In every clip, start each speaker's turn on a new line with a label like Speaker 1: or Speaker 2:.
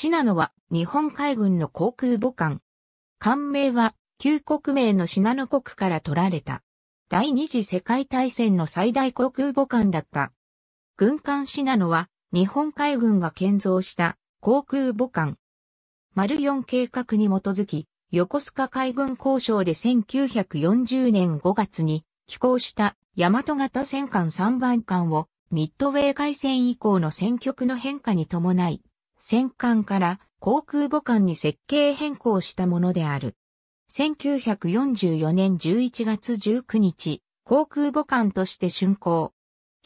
Speaker 1: シナノは日本海軍の航空母艦。艦名は旧国名のシナノ国から取られた。第二次世界大戦の最大航空母艦だった。軍艦シナノは日本海軍が建造した航空母艦。丸4計画に基づき、横須賀海軍交渉で1940年5月に寄港した大和型戦艦3番艦をミッドウェー海戦以降の戦局の変化に伴い戦艦から航空母艦に設計変更したものである。1944年11月19日、航空母艦として竣工。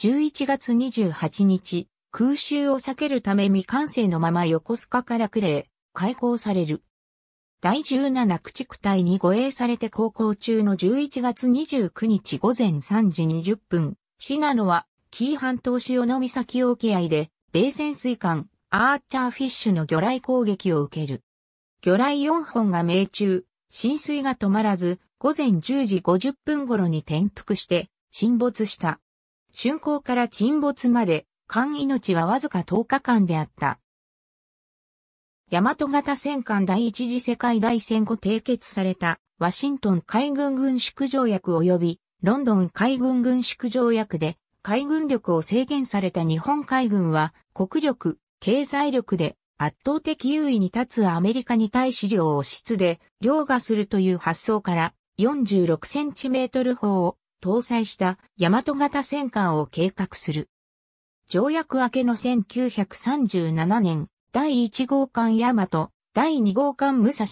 Speaker 1: 11月28日、空襲を避けるため未完成のまま横須賀からクレー、開港される。第17駆逐隊に護衛されて航行中の11月29日午前3時20分、シナノは紀伊半島潮の岬沖合で、米潜水艦、アーチャーフィッシュの魚雷攻撃を受ける。魚雷4本が命中、浸水が止まらず、午前10時50分頃に転覆して沈没した。竣工から沈没まで、艦命はわずか10日間であった。大和型戦艦第一次世界大戦後締結されたワシントン海軍軍縮条約及びロンドン海軍軍縮条約で海軍力を制限された日本海軍は国力、経済力で圧倒的優位に立つアメリカに対し量を質で凌駕するという発想から46センチメートル砲を搭載した大和型戦艦を計画する。条約明けの1937年、第1号艦大和、第2号艦武蔵、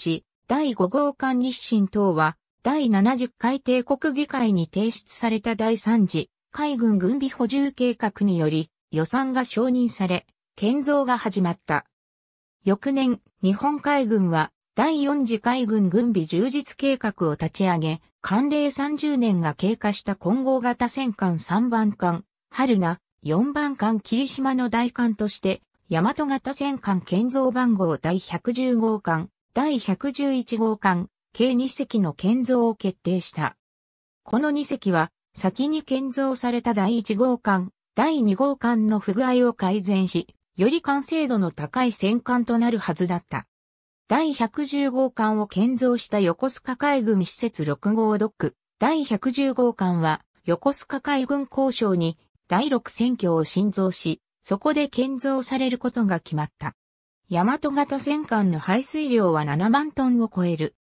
Speaker 1: 第5号艦日清等は、第70回帝国議会に提出された第3次海軍軍備補充計画により予算が承認され、建造が始まった。翌年、日本海軍は第四次海軍軍備充実計画を立ち上げ、寒冷30年が経過した混合型戦艦3番艦、春名、4番艦霧島の大艦として、大和型戦艦建造番号第110号艦、第111号艦、計2隻の建造を決定した。この2隻は、先に建造された第1号艦、第2号艦の不具合を改善し、より完成度の高い戦艦となるはずだった。第110号艦を建造した横須賀海軍施設6号ドック、第110号艦は横須賀海軍交渉に第6戦況を新造し、そこで建造されることが決まった。大和型戦艦の排水量は7万トンを超える。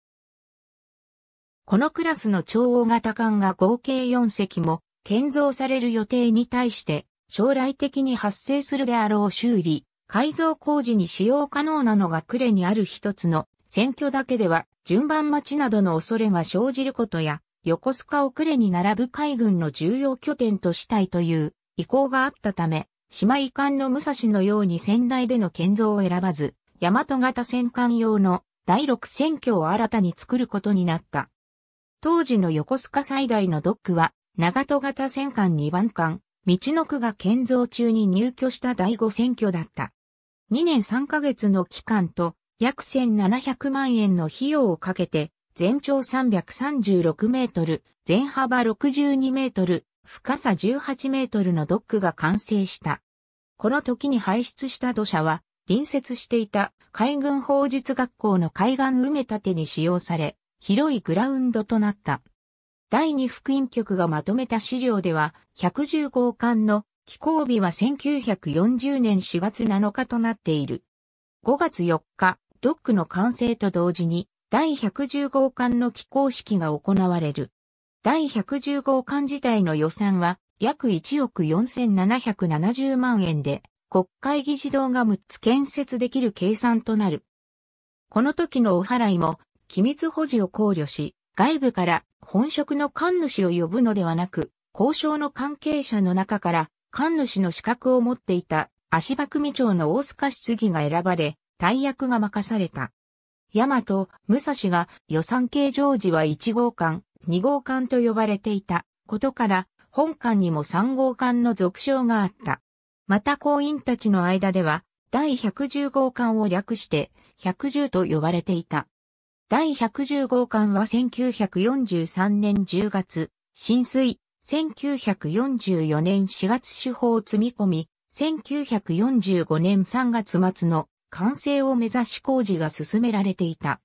Speaker 1: このクラスの超大型艦が合計4隻も建造される予定に対して、将来的に発生するであろう修理、改造工事に使用可能なのが呉にある一つの選挙だけでは順番待ちなどの恐れが生じることや、横須賀を呉に並ぶ海軍の重要拠点としたいという意向があったため、島遺憾の武蔵のように仙台での建造を選ばず、大和型戦艦用の第六選挙を新たに作ることになった。当時の横須賀最大のドックは、長戸型戦艦2番艦、道の区が建造中に入居した第五選挙だった。2年3ヶ月の期間と約1700万円の費用をかけて、全長336メートル、全幅62メートル、深さ18メートルのドックが完成した。この時に排出した土砂は、隣接していた海軍法術学校の海岸埋め立てに使用され、広いグラウンドとなった。第二福音局がまとめた資料では、110号館の寄港日は1940年4月7日となっている。5月4日、ドックの完成と同時に、第110号館の寄港式が行われる。第110号館自体の予算は、約1億4770万円で、国会議事堂が6つ建設できる計算となる。この時のお払いも、機密保持を考慮し、外部から本職の官主を呼ぶのではなく、交渉の関係者の中から、官主の資格を持っていた足場組長の大須賀質疑が選ばれ、大役が任された。大和、武蔵が予算計上時は1号館、2号館と呼ばれていたことから、本館にも3号館の俗称があった。また行員たちの間では、第110号館を略して、110と呼ばれていた。第110号艦は1943年10月、浸水、1944年4月手法を積み込み、1945年3月末の完成を目指し工事が進められていた。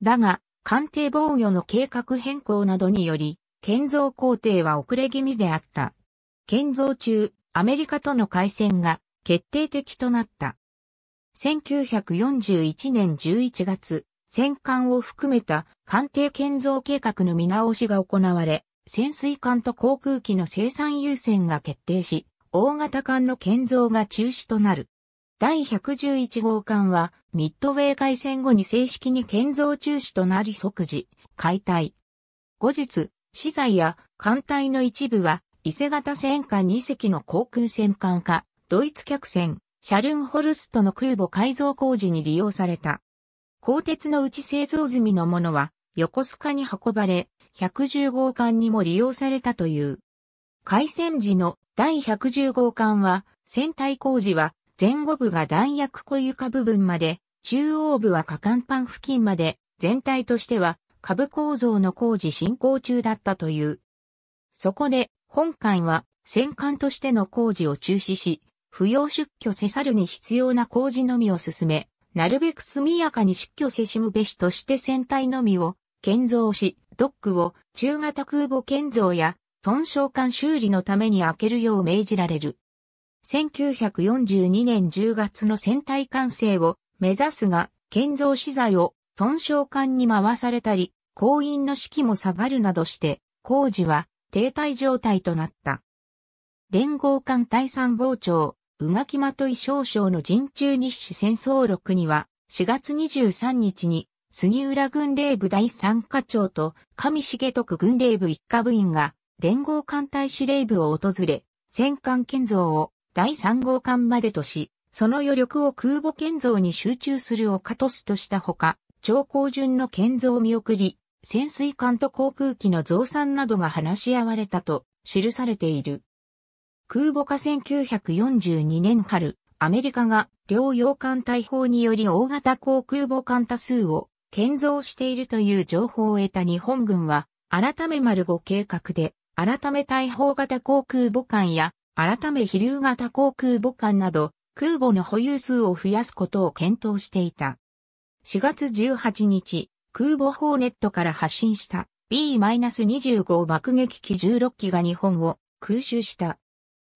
Speaker 1: だが、艦艇防御の計画変更などにより、建造工程は遅れ気味であった。建造中、アメリカとの海戦が決定的となった。1941年11月、戦艦を含めた艦艇建造計画の見直しが行われ、潜水艦と航空機の生産優先が決定し、大型艦の建造が中止となる。第111号艦は、ミッドウェー海戦後に正式に建造中止となり即時、解体。後日、資材や艦隊の一部は、伊勢型戦艦2隻の航空戦艦か、ドイツ客船、シャルンホルストの空母改造工事に利用された。鋼鉄のうち製造済みのものは、横須賀に運ばれ、110号館にも利用されたという。海戦時の第110号館は、船体工事は、前後部が弾薬庫床部分まで、中央部は下艦板付近まで、全体としては、下部構造の工事進行中だったという。そこで、本館は、戦艦としての工事を中止し、不要出去せさるに必要な工事のみを進め、なるべく速やかに出居せしむべしとして船体のみを建造し、ドックを中型空母建造や損傷艦修理のために開けるよう命じられる。1942年10月の船体完成を目指すが、建造資材を損傷艦に回されたり、工員の士気も下がるなどして、工事は停滞状態となった。連合艦対参謀長、うがきまとい少将の陣中日誌戦争録には、4月23日に、杉浦軍令部第三課長と上重徳軍令部一課部員が連合艦隊司令部を訪れ、戦艦建造を第三号艦までとし、その余力を空母建造に集中するをカトスとしたほか、超高順の建造を見送り、潜水艦と航空機の増産などが話し合われたと記されている。空母化1942年春、アメリカが両洋艦隊砲により大型航空母艦多数を建造しているという情報を得た日本軍は、改め丸5計画で、改め大砲型航空母艦や、改め飛竜型航空母艦など、空母の保有数を増やすことを検討していた。4月18日、空母砲ネットから発信した B-25 爆撃機16機が日本を空襲した。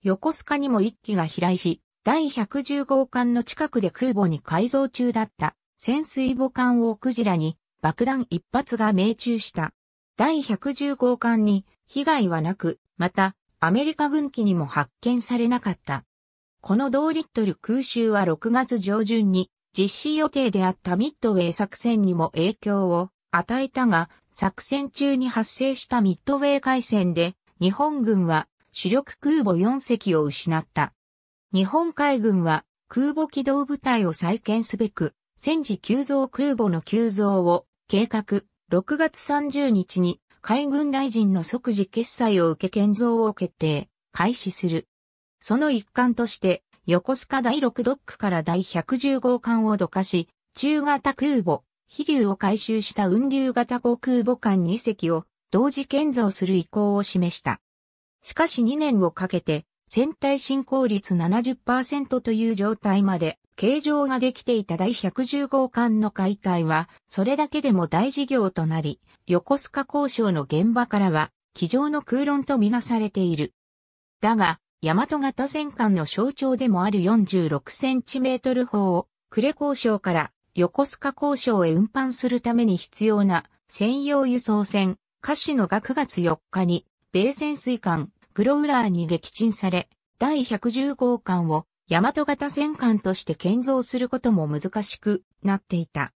Speaker 1: 横須賀にも一機が飛来し、第110号艦の近くで空母に改造中だった潜水母艦をクジラに爆弾一発が命中した。第110号艦に被害はなく、またアメリカ軍機にも発見されなかった。この同リットル空襲は6月上旬に実施予定であったミッドウェイ作戦にも影響を与えたが、作戦中に発生したミッドウェイ海戦で日本軍は主力空母4隻を失った。日本海軍は空母機動部隊を再建すべく、戦時急増空母の急増を計画、6月30日に海軍大臣の即時決裁を受け建造を決定、開始する。その一環として、横須賀第6ドックから第1 1 5号艦をどかし、中型空母、飛竜を回収した運流型航空母艦2隻を同時建造する意向を示した。しかし2年をかけて、船体進行率70%という状態まで、形状ができていた第110号艦の解体は、それだけでも大事業となり、横須賀交渉の現場からは、机上の空論とみなされている。だが、大和型戦艦の象徴でもある4 6トル砲を、呉交渉から横須賀交渉へ運搬するために必要な専用輸送船、カシのが9月4日に米潜水艦、グロウラーに撃沈され、第110号艦を大和型戦艦として建造することも難しくなっていた。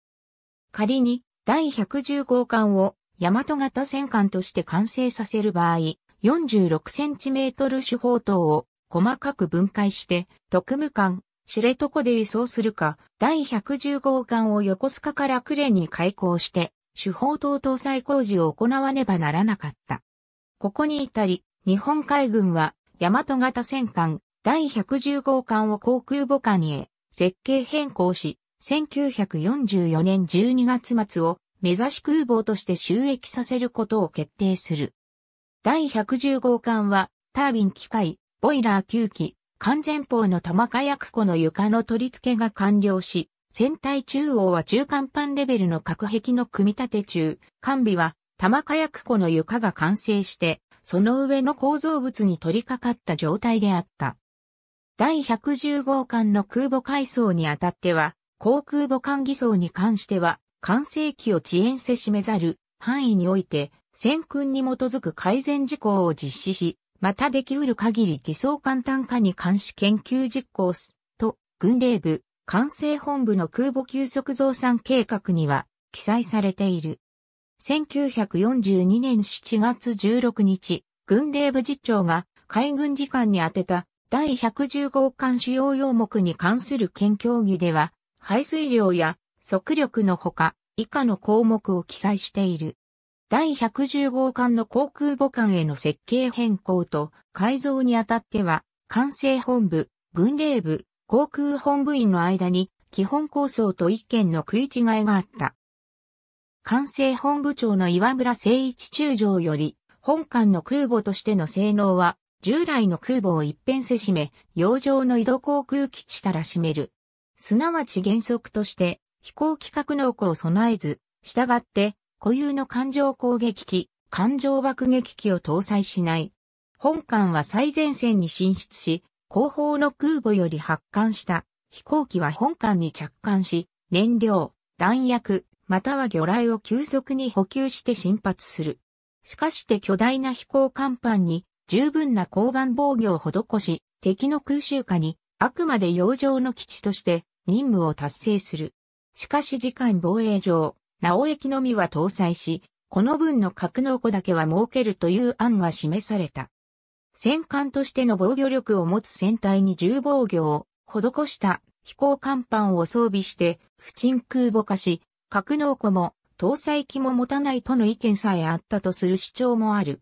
Speaker 1: 仮に第110号艦を大和型戦艦として完成させる場合、4 6トル主砲塔を細かく分解して、特務艦、知床で輸送するか、第110号艦を横須賀から呉に開港して、手法塔搭載工事を行わねばならなかった。ここに至り、日本海軍は、大和型戦艦、第110号艦を航空母艦へ、設計変更し、1944年12月末を、目指し空母として収益させることを決定する。第110号艦は、タービン機械、ボイラー9機、完全砲の玉火薬庫の床の取り付けが完了し、船体中央は中間パンレベルの隔壁の組み立て中、完備は玉火薬庫の床が完成して、その上の構造物に取り掛かった状態であった。第110号艦の空母階層にあたっては、航空母艦偽装に関しては、完成期を遅延せしめざる範囲において、戦訓に基づく改善事項を実施し、またできうる限り偽装簡単化に監視研究実行す、と、軍令部、管制本部の空母急速増産計画には記載されている。1942年7月16日、軍令部次長が海軍次官に宛てた第110号艦主要要目に関する県協議では、排水量や速力のほか、以下の項目を記載している。第110号艦の航空母艦への設計変更と改造にあたっては、管制本部、軍令部、航空本部員の間に基本構想と一見の食い違いがあった。管制本部長の岩村誠一中将より、本艦の空母としての性能は、従来の空母を一変せしめ、洋上の井戸航空基地たらしめる。すなわち原則として、飛行規格能庫を備えず、従って、固有の艦上攻撃機、艦上爆撃機を搭載しない。本艦は最前線に進出し、後方の空母より発艦した飛行機は本艦に着艦し、燃料、弾薬、または魚雷を急速に補給して進発する。しかして巨大な飛行甲板に十分な交番防御を施し、敵の空襲下にあくまで洋上の基地として任務を達成する。しかし時間防衛上、直駅のみは搭載し、この分の格納庫だけは設けるという案が示された。戦艦としての防御力を持つ船体に重防御を施した飛行甲板を装備して、不沈空母化し、格納庫も搭載機も持たないとの意見さえあったとする主張もある。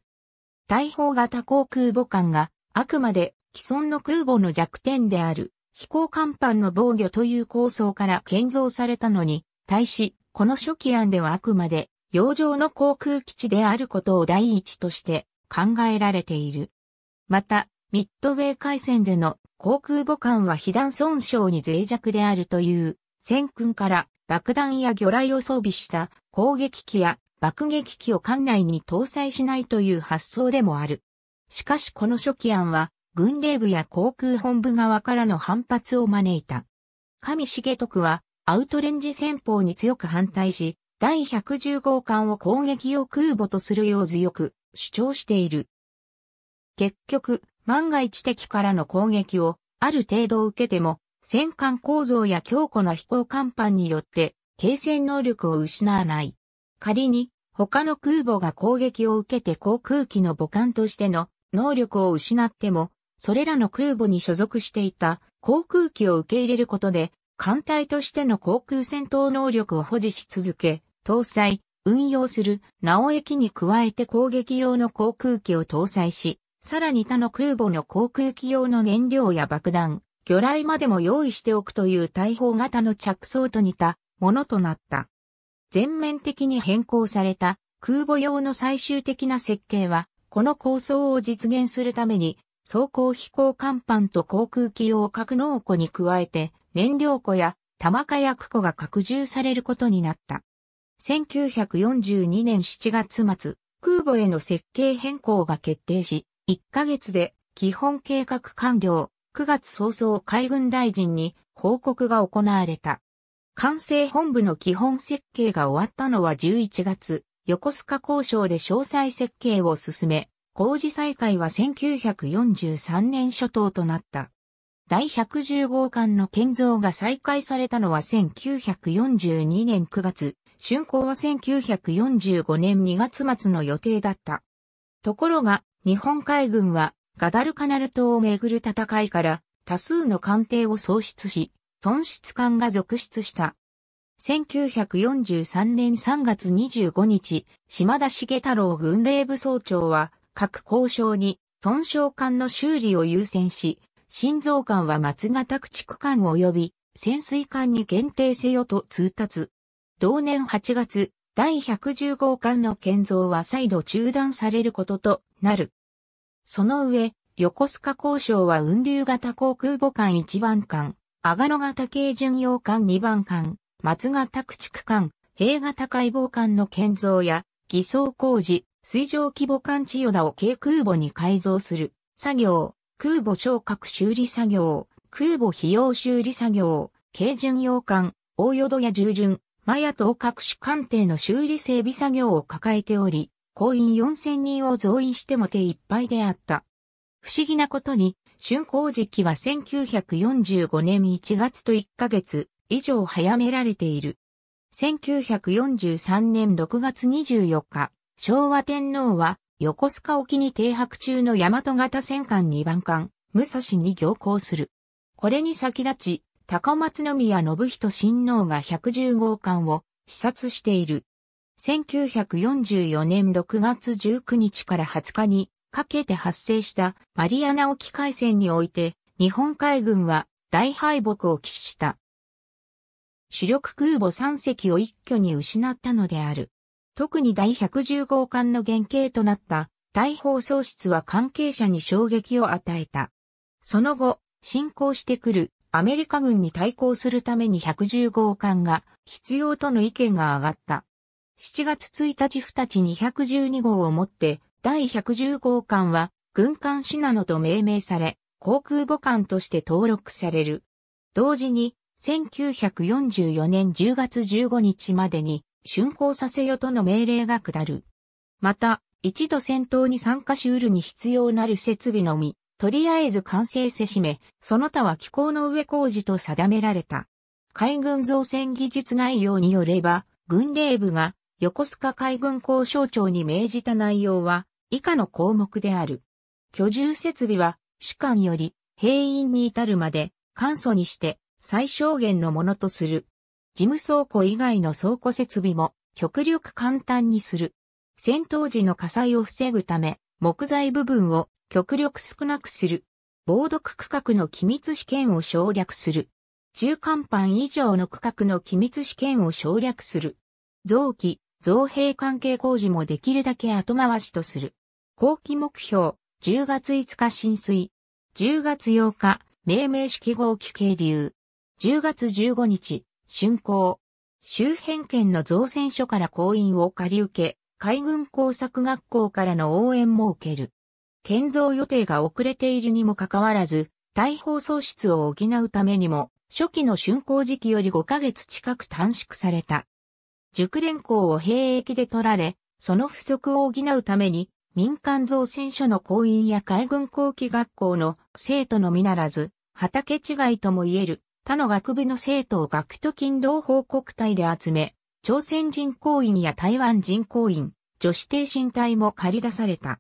Speaker 1: 大砲型航空母艦があくまで既存の空母の弱点である飛行甲板の防御という構想から建造されたのに対し、この初期案ではあくまで洋上の航空基地であることを第一として考えられている。また、ミッドウェー海戦での航空母艦は被弾損傷に脆弱であるという戦訓から爆弾や魚雷を装備した攻撃機や爆撃機を艦内に搭載しないという発想でもある。しかしこの初期案は、軍令部や航空本部側からの反発を招いた。上重徳は、アウトレンジ戦法に強く反対し、第110号艦を攻撃用空母とするよう強く主張している。結局、万が一敵からの攻撃をある程度受けても戦艦構造や強固な飛行甲板によって、継戦能力を失わない。仮に、他の空母が攻撃を受けて航空機の母艦としての能力を失っても、それらの空母に所属していた航空機を受け入れることで、艦隊としての航空戦闘能力を保持し続け、搭載、運用する、なお駅に加えて攻撃用の航空機を搭載し、さらに他の空母の航空機用の燃料や爆弾、魚雷までも用意しておくという大砲型の着想と似たものとなった。全面的に変更された空母用の最終的な設計は、この構想を実現するために、装甲飛行甲板と航空機用格納庫に加えて、燃料庫や玉火薬庫が拡充されることになった。1942年7月末、空母への設計変更が決定し、1ヶ月で基本計画完了。9月早々海軍大臣に報告が行われた。管制本部の基本設計が終わったのは11月、横須賀交渉で詳細設計を進め、工事再開は1943年初頭となった。第110号館の建造が再開されたのは1942年9月、竣工は1945年2月末の予定だった。ところが、日本海軍はガダルカナル島をめぐる戦いから多数の艦艇を喪失し、損失艦が続出した。1943年3月25日、島田茂太郎軍令部総長は、各交渉に損傷艦の修理を優先し、心臓艦は松型駆逐艦及び潜水艦に限定せよと通達。同年8月、第110号艦の建造は再度中断されることとなる。その上、横須賀交渉は雲流型航空母艦1番艦、阿賀野型軽巡洋艦2番艦、松型駆逐艦、平型解剖艦の建造や、偽装工事、水上規模艦千代田を軽空母に改造する、作業、空母昇格修理作業、空母費用修理作業、軽巡洋艦、大淀や従順、マヤ等各種艦艇の修理整備作業を抱えており、行員4000人を増員しても手いっぱいであった。不思議なことに、竣工時期は1945年1月と1ヶ月以上早められている。1943年6月24日、昭和天皇は横須賀沖に停泊中の大和型戦艦2番艦、武蔵に行行する。これに先立ち、高松宮信人親王が110号艦を視察している。1944年6月19日から20日にかけて発生したマリアナ沖海戦において日本海軍は大敗北を喫した。主力空母3隻を一挙に失ったのである。特に第110号艦の原型となった大砲喪失は関係者に衝撃を与えた。その後、進行してくるアメリカ軍に対抗するために110号艦が必要との意見が上がった。7月1日2日212号をもって、第110号艦は、軍艦シナノと命名され、航空母艦として登録される。同時に、1944年10月15日までに、竣工させよとの命令が下る。また、一度戦闘に参加しうるに必要なる設備のみ、とりあえず完成せしめ、その他は機構の上工事と定められた。海軍造船技術概要によれば、軍令部が横須賀海軍交渉庁に命じた内容は以下の項目である。居住設備は士官より兵員に至るまで簡素にして最小限のものとする。事務倉庫以外の倉庫設備も極力簡単にする。戦闘時の火災を防ぐため木材部分を極力少なくする。防毒区画の機密試験を省略する。中間板以上の区画の機密試験を省略する。臓器、造幣関係工事もできるだけ後回しとする。後期目標、10月5日浸水。10月8日、命名式号機渓流。10月15日、竣工。周辺県の造船所から行員を借り受け、海軍工作学校からの応援も受ける。建造予定が遅れているにもかかわらず、大砲喪失を補うためにも、初期の竣工時期より5ヶ月近く短縮された。熟練校を兵役で取られ、その不足を補うために、民間造船所の校員や海軍後期学校の生徒のみならず、畑違いとも言える他の学部の生徒を学徒勤労報告隊で集め、朝鮮人校員や台湾人校員、女子挺身隊も借り出された。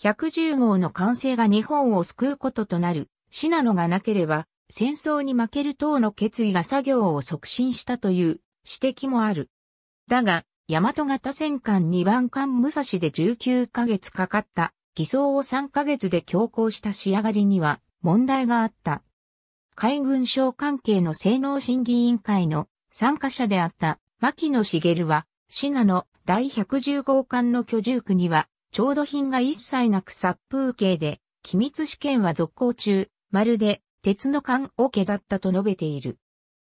Speaker 1: 110号の完成が日本を救うこととなる、死なのがなければ、戦争に負ける等の決意が作業を促進したという指摘もある。だが、大和型戦艦2番艦武蔵で19ヶ月かかった、偽装を3ヶ月で強行した仕上がりには問題があった。海軍省関係の性能審議委員会の参加者であった牧野茂は、シナの第110号艦の居住区には、調度品が一切なく殺風景で、機密試験は続行中、まるで鉄の艦オケだったと述べている。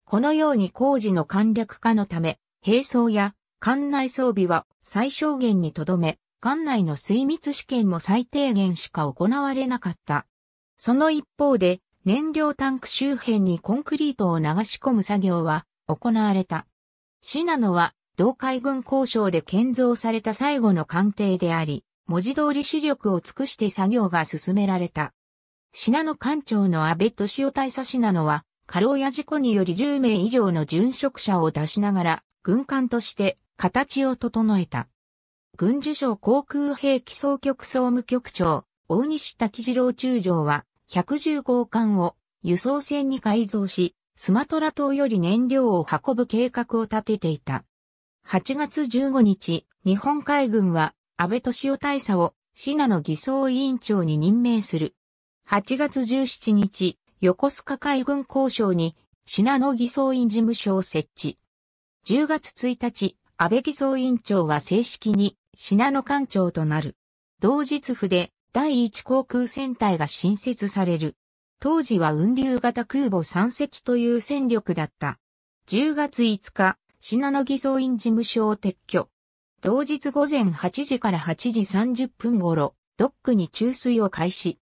Speaker 1: このように工事の簡略化のため、兵装や艦内装備は最小限にとどめ、艦内の水密試験も最低限しか行われなかった。その一方で、燃料タンク周辺にコンクリートを流し込む作業は行われた。シナノは、同海軍交渉で建造された最後の艦艇であり、文字通り視力を尽くして作業が進められた。シナノ艦長の安倍敏夫大佐シナノは、過労や事故により10名以上の殉職者を出しながら、軍艦として形を整えた。軍需省航空兵器総局総務局長、大西滝次郎中将は、110号艦を輸送船に改造し、スマトラ島より燃料を運ぶ計画を立てていた。8月15日、日本海軍は安倍敏夫大佐をシナの偽装委員長に任命する。8月17日、横須賀海軍交渉にシナの偽装委員事務所を設置。10月1日、安倍偽装委員長は正式に、信濃艦長となる。同日府で、第1航空戦隊が新設される。当時は雲流型空母3隻という戦力だった。10月5日、信濃偽装院事務所を撤去。同日午前8時から8時30分頃、ドックに注水を開始。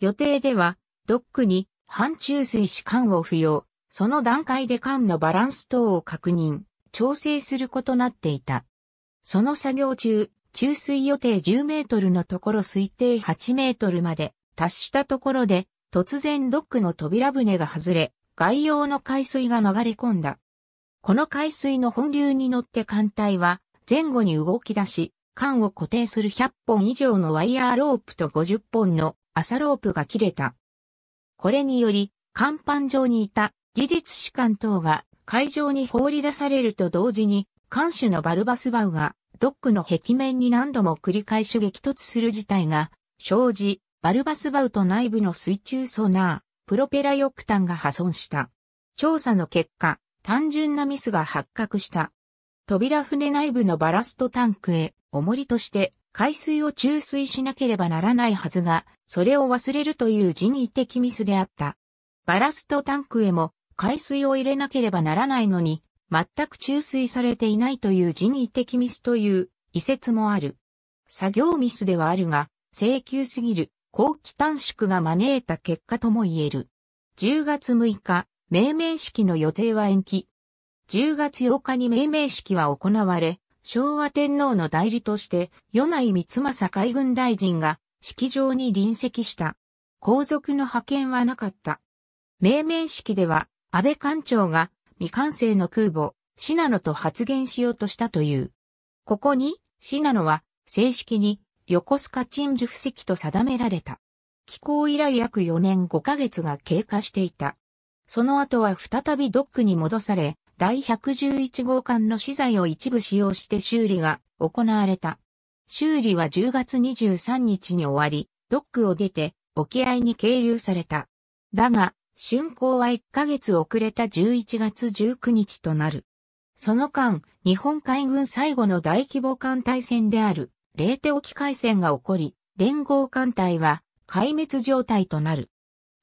Speaker 1: 予定では、ドックに半注水し艦を付与。その段階で艦のバランス等を確認。調整することなっていた。その作業中、注水予定10メートルのところ推定8メートルまで達したところで、突然ドックの扉船が外れ、外洋の海水が流れ込んだ。この海水の本流に乗って艦隊は前後に動き出し、艦を固定する100本以上のワイヤーロープと50本の朝ロープが切れた。これにより、甲板上にいた技術士官等が海上に放り出されると同時に、艦首のバルバスバウが、ドックの壁面に何度も繰り返し激突する事態が生じ、バルバスバウと内部の水中ソナー、プロペラ翼端が破損した。調査の結果、単純なミスが発覚した。扉船内部のバラストタンクへ、重りとして、海水を注水しなければならないはずが、それを忘れるという人為的ミスであった。バラストタンクへも海水を入れなければならないのに、全く注水されていないという人為的ミスという遺説もある。作業ミスではあるが、請求すぎる、後期短縮が招いた結果とも言える。10月6日、命名式の予定は延期。10月8日に命名式は行われ、昭和天皇の代理として、与内光政海軍大臣が、式場に臨席した。皇族の派遣はなかった。命名式では、安倍艦長が未完成の空母、シナノと発言しようとしたという。ここに、シナノは正式に横須賀鎮守布石と定められた。寄港以来約4年5ヶ月が経過していた。その後は再びドックに戻され、第111号艦の資材を一部使用して修理が行われた。修理は10月23日に終わり、ドックを出て沖合に係留された。だが、竣工は1ヶ月遅れた11月19日となる。その間、日本海軍最後の大規模艦隊戦である、レーテ沖海戦が起こり、連合艦隊は壊滅状態となる。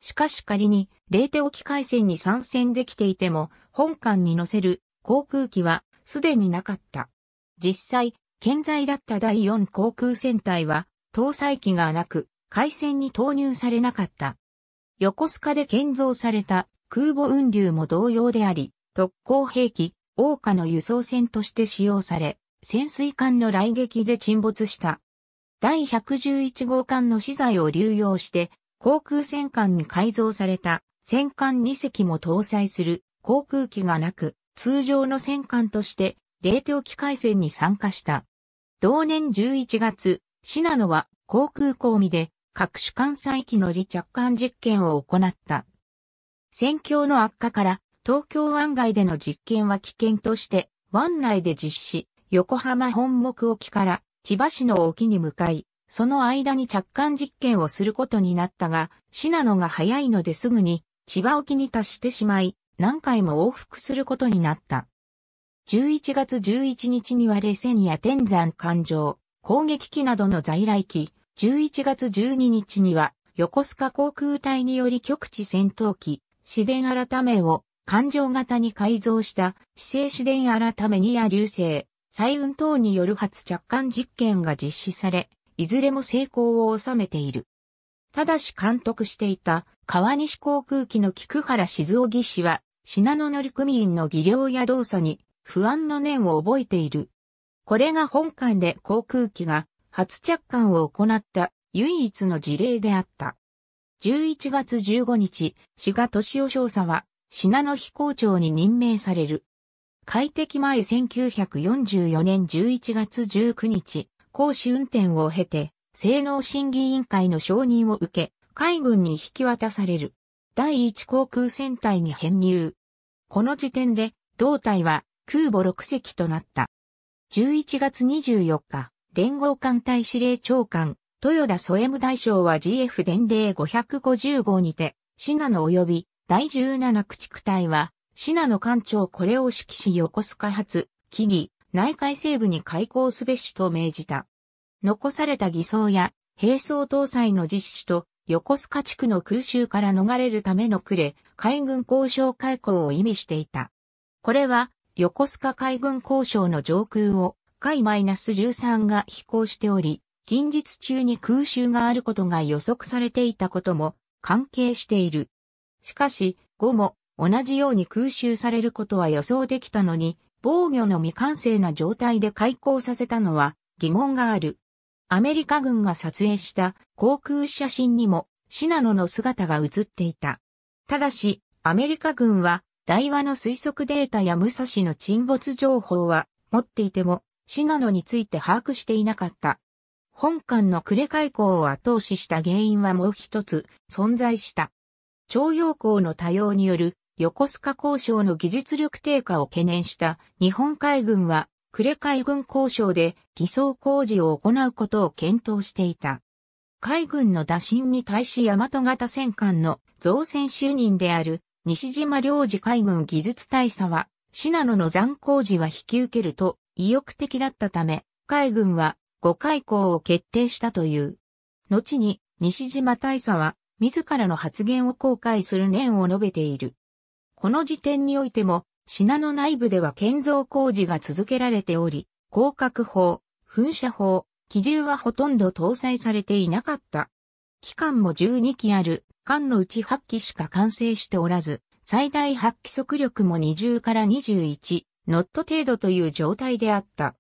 Speaker 1: しかし仮に、レーテ沖海戦に参戦できていても、本艦に乗せる航空機はすでになかった。実際、健在だった第4航空戦隊は、搭載機がなく、海戦に投入されなかった。横須賀で建造された空母運流も同様であり、特攻兵器、王家の輸送船として使用され、潜水艦の来撃で沈没した。第111号艦の資材を流用して、航空戦艦に改造された戦艦2隻も搭載する航空機がなく、通常の戦艦として冷凍機海戦に参加した。同年11月、シナノは航空公務で各種関西機の離着艦実験を行った。戦況の悪化から、東京湾外での実験は危険として、湾内で実施、横浜本木沖から千葉市の沖に向かい、その間に着艦実験をすることになったが、市なのが早いのですぐに千葉沖に達してしまい、何回も往復することになった。11月11日には冷戦や天山艦上、攻撃機などの在来機、11月12日には、横須賀航空隊により極地戦闘機、市電改めを、環状型に改造した、姿勢市電改めにや流星、再運等による初着艦実験が実施され、いずれも成功を収めている。ただし監督していた川西航空機の菊原静雄技師は、品の乗組員の技量や動作に不安の念を覚えている。これが本館で航空機が初着艦を行った唯一の事例であった。11月15日、志賀敏夫少佐は、品野飛行長に任命される。快適前1944年11月19日、講師運転を経て、性能審議委員会の承認を受け、海軍に引き渡される。第一航空戦隊に編入。この時点で、胴体は空母6隻となった。11月24日、連合艦隊司令長官、豊田添務大将は GF 伝令550号にて、シナノ及び第17駆逐隊は、シナノ艦長これを指揮し横須賀発、木々、内海西部に開港すべしと命じた。残された偽装や、兵装搭載の実施と、横須賀地区の空襲から逃れるための呉海軍交渉開港を意味していた。これは、横須賀海軍交渉の上空を、回 -13 が飛行しており、近日中に空襲があることが予測されていたことも関係している。しかし、後も同じように空襲されることは予想できたのに、防御の未完成な状態で開港させたのは疑問がある。アメリカ軍が撮影した航空写真にもシナノの姿が写っていた。ただし、アメリカ軍は、台湾の推測データや武蔵の沈没情報は持っていても、シガノについて把握していなかった。本館の暮れ開港を後押しした原因はもう一つ存在した。徴用工の多様による横須賀交渉の技術力低下を懸念した日本海軍は呉海軍交渉で偽装工事を行うことを検討していた。海軍の打診に対し大和型戦艦の造船主任である西島領事海軍技術大佐は、シナノの残工事は引き受けると意欲的だったため、海軍は誤解港を決定したという。後に、西島大佐は、自らの発言を公開する念を述べている。この時点においても、品の内部では建造工事が続けられており、広角砲、噴射砲、機銃はほとんど搭載されていなかった。機関も12機ある、艦のうち8機しか完成しておらず、最大8機速力も20から21、ノット程度という状態であった。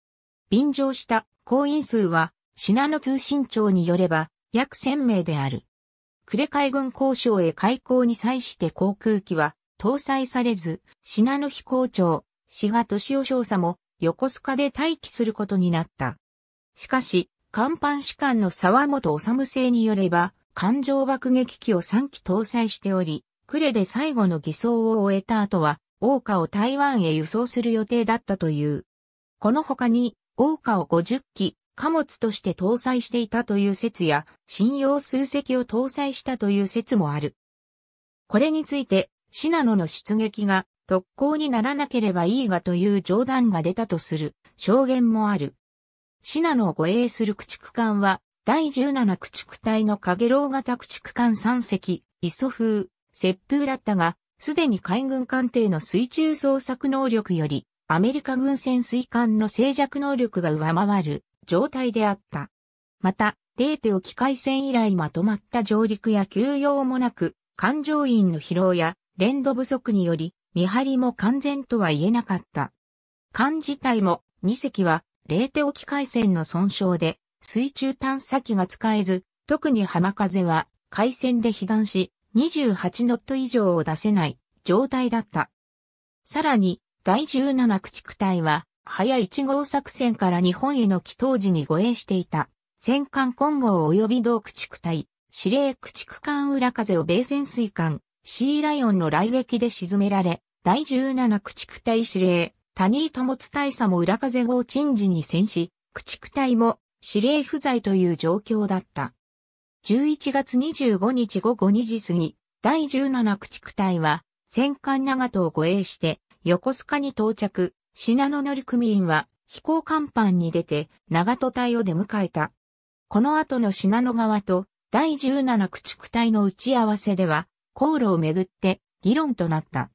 Speaker 1: 便乗した行員数は、品野通信庁によれば、約1000名である。呉海軍交渉へ開港に際して航空機は、搭載されず、品野飛行長、志賀敏夫少佐も、横須賀で待機することになった。しかし、甲板士官の沢本治生によれば、艦上爆撃機を3機搭載しており、呉で最後の偽装を終えた後は、王家を台湾へ輸送する予定だったという。この他に、王家を50機、貨物として搭載していたという説や、信用数隻を搭載したという説もある。これについて、シナノの出撃が特攻にならなければいいがという冗談が出たとする証言もある。シナノを護衛する駆逐艦は、第17駆逐隊の影楼型駆逐艦3隻、磯風、雪風だったが、すでに海軍艦艇の水中捜索能力より、アメリカ軍潜水艦の静寂能力が上回る状態であった。また、冷手沖海戦以来まとまった上陸や休養もなく、艦上員の疲労や連度不足により、見張りも完全とは言えなかった。艦自体も2隻は、ーテ沖海戦の損傷で、水中探査機が使えず、特に浜風は海戦で被弾し、28ノット以上を出せない状態だった。さらに、第17駆逐隊は、早1号作戦から日本への帰祷時に護衛していた、戦艦混合及び同駆逐隊、司令駆逐艦裏風を米潜水艦、シーライオンの来撃で沈められ、第17駆逐隊司令、谷井友津大佐も裏風号陳時に戦死、駆逐隊も司令不在という状況だった。11月25日午後2時過ぎ、第17駆逐隊は、戦艦長門を護衛して、横須賀に到着、品野乗組員は、飛行甲板に出て、長門隊を出迎えた。この後の品野側と、第17駆逐隊の打ち合わせでは、航路をめぐって、議論となった。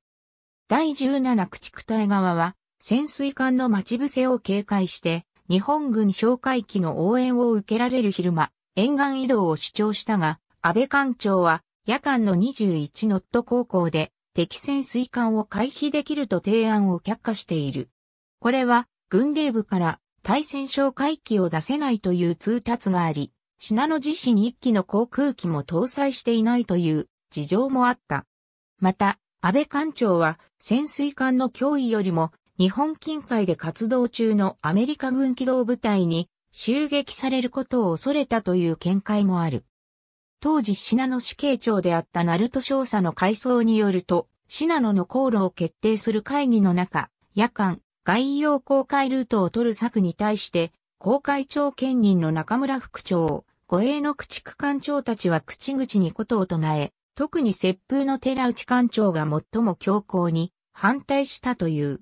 Speaker 1: 第17駆逐隊側は、潜水艦の待ち伏せを警戒して、日本軍哨戒機の応援を受けられる昼間、沿岸移動を主張したが、安倍艦長は夜間の21ノット航行で敵潜水艦を回避できると提案を却下している。これは軍令部から対戦哨戒機を出せないという通達があり、品野自身1機の航空機も搭載していないという事情もあった。また、安倍艦長は潜水艦の脅威よりも日本近海で活動中のアメリカ軍機動部隊に襲撃されることを恐れたという見解もある。当時信濃死刑長であった鳴門少佐の回想によると、信濃の航路を決定する会議の中、夜間、外洋公開ルートを取る策に対して、公開庁兼任の中村副長、護衛の駆逐艦長たちは口々にことを唱え、特に接風の寺内艦長が最も強硬に反対したという。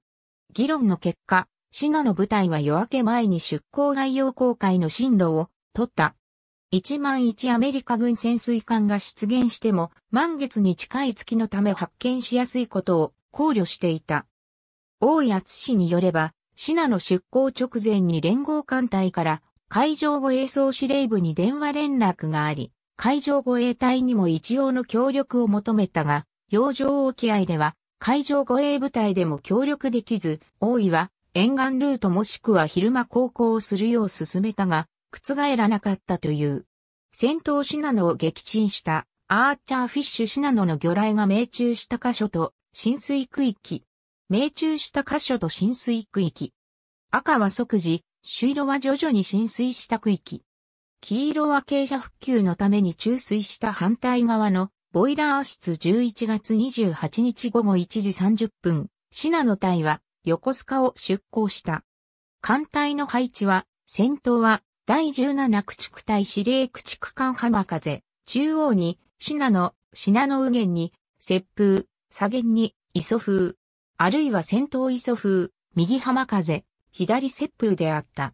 Speaker 1: 議論の結果、滋賀の部隊は夜明け前に出港外洋航海の進路を取った。1万1アメリカ軍潜水艦が出現しても満月に近い月のため発見しやすいことを考慮していた。大井厚氏によれば、シナの出港直前に連合艦隊から海上護衛総司令部に電話連絡があり、海上護衛隊にも一応の協力を求めたが、洋上沖合では海上護衛部隊でも協力できず、大井は沿岸ルートもしくは昼間航行をするよう進めたが、覆らなかったという。戦闘シナノを撃沈したアーチャーフィッシュシナノの魚雷が命中した箇所と浸水区域。命中した箇所と浸水区域。赤は即時、朱色は徐々に浸水した区域。黄色は傾斜復旧のために注水した反対側のボイラー室11月28日午後1時30分、シナノ隊は横須賀を出港した。艦隊の配置は、戦闘は第17駆逐隊司令駆逐艦浜風、中央に、信濃、信濃右舷に、雪風、左舷に、磯風、あるいは先頭磯風、右浜風、左雪風であった。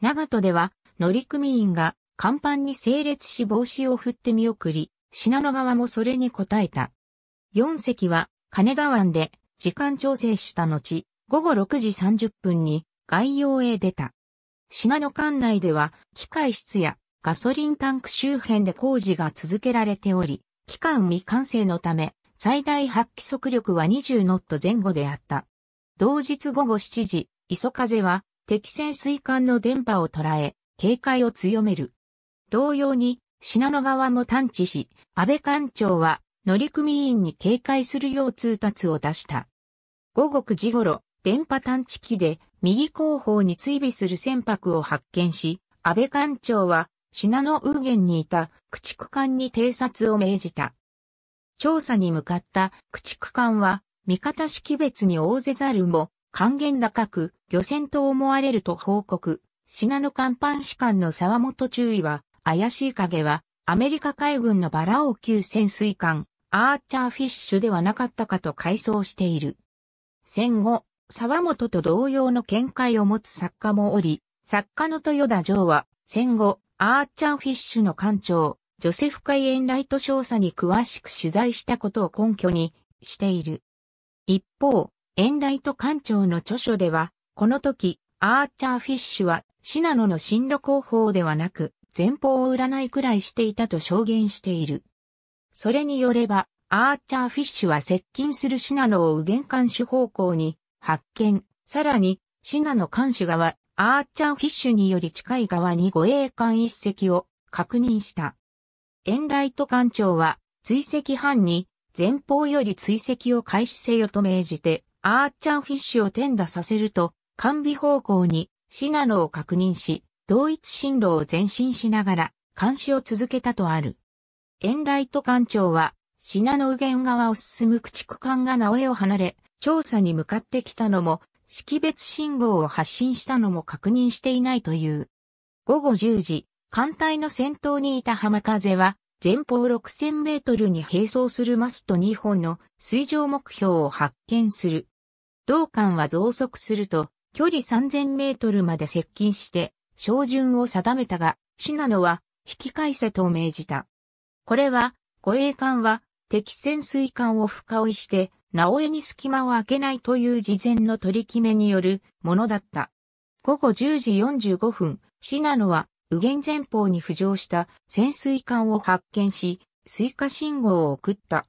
Speaker 1: 長門では、乗組員が、甲板に整列し帽子を振って見送り、信濃川もそれに応えた。4隻は、金田湾で、時間調整した後、午後6時30分に概要へ出た。品の管内では機械室やガソリンタンク周辺で工事が続けられており、期間未完成のため最大発揮速力は20ノット前後であった。同日午後7時、磯風は敵潜水艦の電波を捉え、警戒を強める。同様に、品野川も探知し、安倍艦長は乗組員に警戒するよう通達を出した。午後9時頃、電波探知機で右後方に追尾する船舶を発見し、安倍艦長はウ濃右舷にいた駆逐艦に偵察を命じた。調査に向かった駆逐艦は、味方識別に大勢ざるも、還元高く、漁船と思われると報告。品濃艦板士官の沢本注意は、怪しい影は、アメリカ海軍のバラオ級潜水艦、アーチャーフィッシュではなかったかと回想している。戦後、沢本と同様の見解を持つ作家もおり、作家の豊田城は、戦後、アーチャーフィッシュの館長、ジョセフ・カイエンライト少佐に詳しく取材したことを根拠にしている。一方、エンライト館長の著書では、この時、アーチャーフィッシュは、シナノの進路広報ではなく、前方を占いくらいしていたと証言している。それによれば、アーチャーフィッシュは接近するシナノを右玄関手方向に発見。さらに、シナの監視側、アーチャーフィッシュにより近い側に護衛艦一隻を確認した。エンライト艦長は、追跡班に前方より追跡を開始せよと命じて、アーチャーフィッシュを転打させると、完備方向にシナノを確認し、同一進路を前進しながら、監視を続けたとある。エンライト艦長は、シナノ右舷側を進む駆逐艦が名前を離れ、調査に向かってきたのも、識別信号を発信したのも確認していないという。午後10時、艦隊の先頭にいた浜風は、前方6000メートルに並走するマスト2本の水上目標を発見する。同艦は増速すると、距離3000メートルまで接近して、照準を定めたが、シナノは引き返せと命じた。これは、護衛艦は敵潜水艦を深追いして、直江に隙間を空けないという事前の取り決めによるものだった。午後10時45分、シナノは、右舷前方に浮上した潜水艦を発見し、追加信号を送った。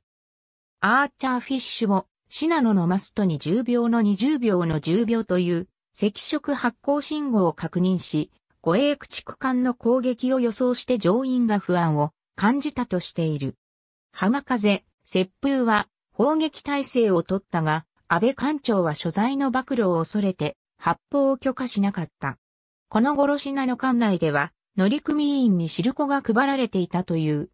Speaker 1: アーチャーフィッシュも、シナノのマストに10秒の20秒の10秒という、赤色発光信号を確認し、護衛駆逐艦の攻撃を予想して乗員が不安を感じたとしている。浜風、接風は砲撃体制を取ったが、安倍官長は所在の暴露を恐れて、発砲を許可しなかった。この殺しなの館内では、乗組員にシルコが配られていたという。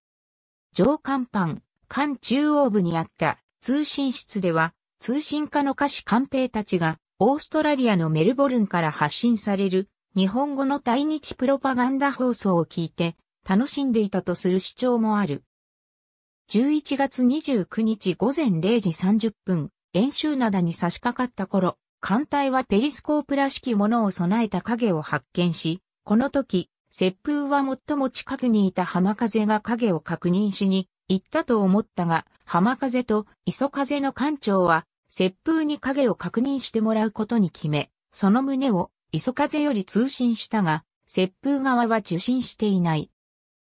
Speaker 1: 上甲板、艦中央部にあった通信室では、通信課の下士官兵たちが、オーストラリアのメルボルンから発信される、日本語の対日プロパガンダ放送を聞いて、楽しんでいたとする主張もある。11月29日午前0時30分、演習灘に差し掛かった頃、艦隊はペリスコープらしきものを備えた影を発見し、この時、接風は最も近くにいた浜風が影を確認しに行ったと思ったが、浜風と磯風の艦長は、接風に影を確認してもらうことに決め、その旨を磯風より通信したが、接風側は受信していない。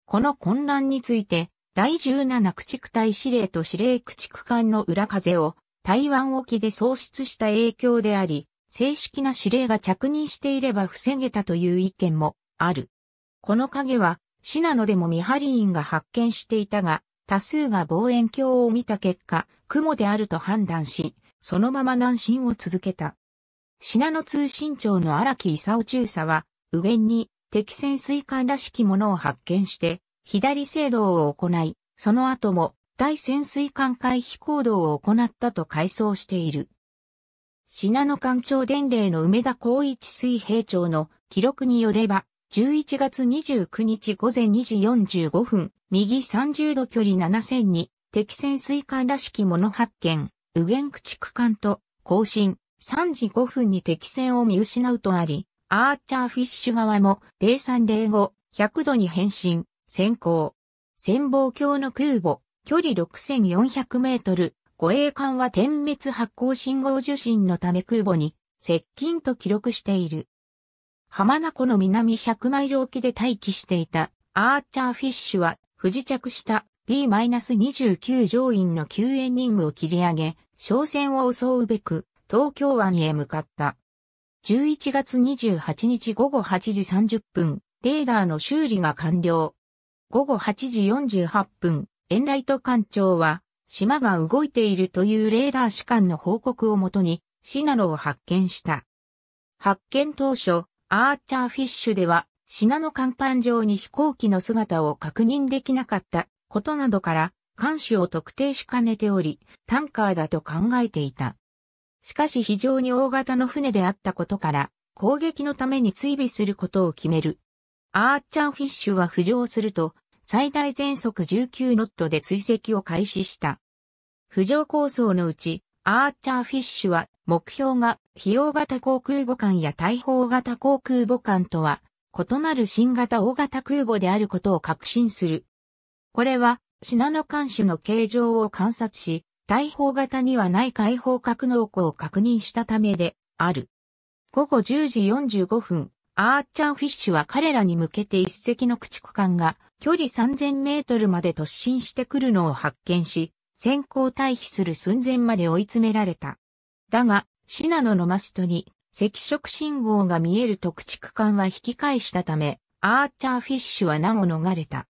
Speaker 1: この混乱について、第17駆逐隊司令と司令駆逐艦の裏風を台湾沖で喪失した影響であり、正式な司令が着任していれば防げたという意見もある。この影は、シナノでも見張り員が発見していたが、多数が望遠鏡を見た結果、雲であると判断し、そのまま南進を続けた。シナノ通信庁の荒木勲中佐は、右辺に敵潜水艦らしきものを発見して、左制動を行い、その後も大潜水艦回避行動を行ったと回想している。品野艦長伝令の梅田光一水兵長の記録によれば、11月29日午前2時45分、右30度距離7000に、敵潜水艦らしきもの発見、右舷駆逐艦と、更新、3時5分に敵船を見失うとあり、アーチャーフィッシュ側も0305、100度に変身、先行。潜望鏡の空母、距離6400メートル、護衛艦は点滅発光信号受信のため空母に接近と記録している。浜名湖の南100マイル沖で待機していたアーチャーフィッシュは不時着した B-29 乗員の救援任務を切り上げ、商船を襲うべく東京湾へ向かった。11月28日午後8時30分、レーダーの修理が完了。午後8時48分、エンライト艦長は、島が動いているというレーダー士官の報告をもとに、シナロを発見した。発見当初、アーチャーフィッシュでは、シナの甲板上に飛行機の姿を確認できなかったことなどから、艦首を特定しかねており、タンカーだと考えていた。しかし非常に大型の船であったことから、攻撃のために追尾することを決めるアーチャーフィッシュは浮上すると、最大全速19ノットで追跡を開始した。浮上構想のうち、アーチャーフィッシュは目標が費用型航空母艦や大砲型航空母艦とは異なる新型大型空母であることを確信する。これは、シナノ艦の形状を観察し、大砲型にはない開放格納庫を確認したためである。午後10時45分、アーチャーフィッシュは彼らに向けて一隻の駆逐艦が距離3000メートルまで突進してくるのを発見し、先行退避する寸前まで追い詰められた。だが、シナノのマストに赤色信号が見えると駆逐艦は引き返したため、アーチャーフィッシュは名を逃れた。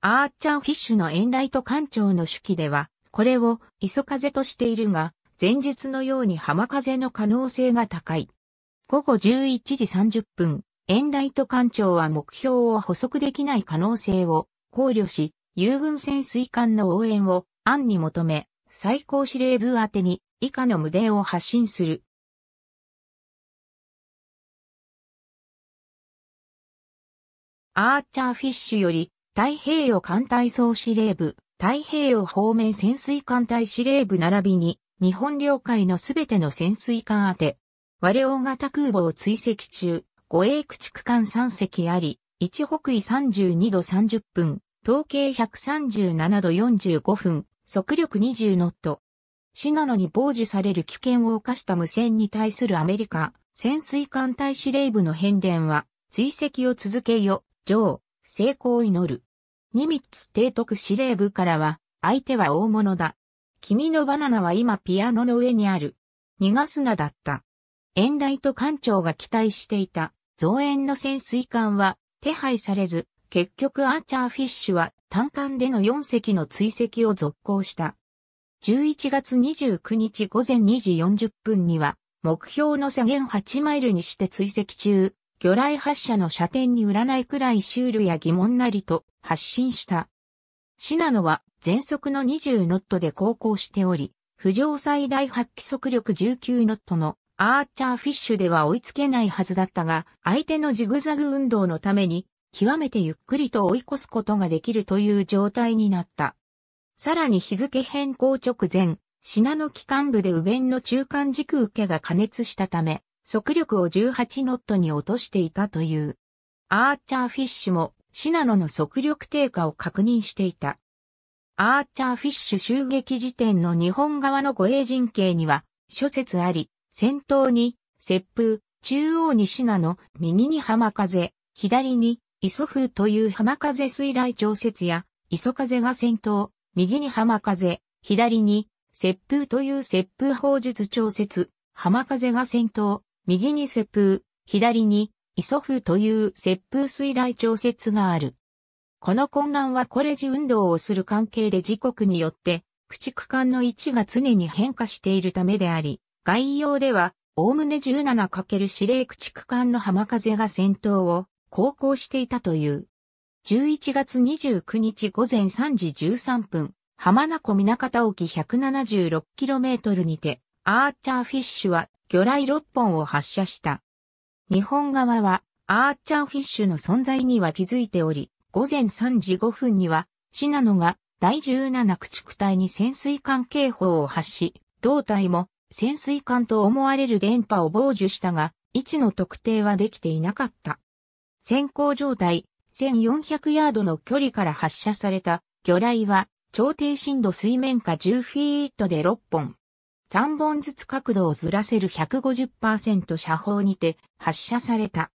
Speaker 1: アーチャーフィッシュの遠雷と艦長の手記では、これを磯風としているが、前述のように浜風の可能性が高い。午後11時30分、エンライト艦長は目標を捕捉できない可能性を考慮し、友軍潜水艦の応援を案に求め、最高司令部宛てに以下の無電を発信する。アーチャーフィッシュより太平洋艦隊総司令部、太平洋方面潜水艦隊司令部並びに日本領海のすべての潜水艦宛て我大型空母を追跡中、護衛駆逐艦3隻あり、1北緯32度30分、統計137度45分、速力20ノット。死なのに傍受される危険を犯した無線に対するアメリカ、潜水艦隊司令部の変電は、追跡を続けよ、ジョー、成功を祈る。ニミッツ提督司令部からは、相手は大物だ。君のバナナは今ピアノの上にある。逃がすなだった。遠来と艦長が期待していた増援の潜水艦は手配されず、結局アーチャーフィッシュは単艦での4隻の追跡を続行した。11月29日午前2時40分には、目標の左舷8マイルにして追跡中、魚雷発射の射点に占いくらいシュールや疑問なりと発信した。シナノは全速の20ノットで航行しており、浮上最大発揮速力19ノットのアーチャーフィッシュでは追いつけないはずだったが、相手のジグザグ運動のために、極めてゆっくりと追い越すことができるという状態になった。さらに日付変更直前、信濃機関部で右舷の中間軸受けが加熱したため、速力を18ノットに落としていたという。アーチャーフィッシュも、信濃の速力低下を確認していた。アーチャーフィッシュ襲撃時点の日本側の護衛陣形には、諸説あり、先頭に、節風、中央に品の右に浜風、左に、磯風という浜風水雷調節や、磯風が先頭、右に浜風、左に、節風という節風砲術調節、浜風が先頭、右に節風、左に、磯風という節風水雷調節がある。この混乱はコレジ運動をする関係で時刻によって、駆逐艦の位置が常に変化しているためであり、概要では、おおむね 17× 司令区地区の浜風が戦闘を航行していたという。11月29日午前3時13分、浜名湖港方沖 176km にて、アーチャーフィッシュは魚雷6本を発射した。日本側は、アーチャーフィッシュの存在には気づいており、午前3時5分には、シナノが第17駆逐隊に潜水艦警報を発し、胴体も潜水艦と思われる電波を傍受したが、位置の特定はできていなかった。先行状態、1400ヤードの距離から発射された魚雷は、超低深度水面下10フィートで6本。3本ずつ角度をずらせる150%射砲にて発射された。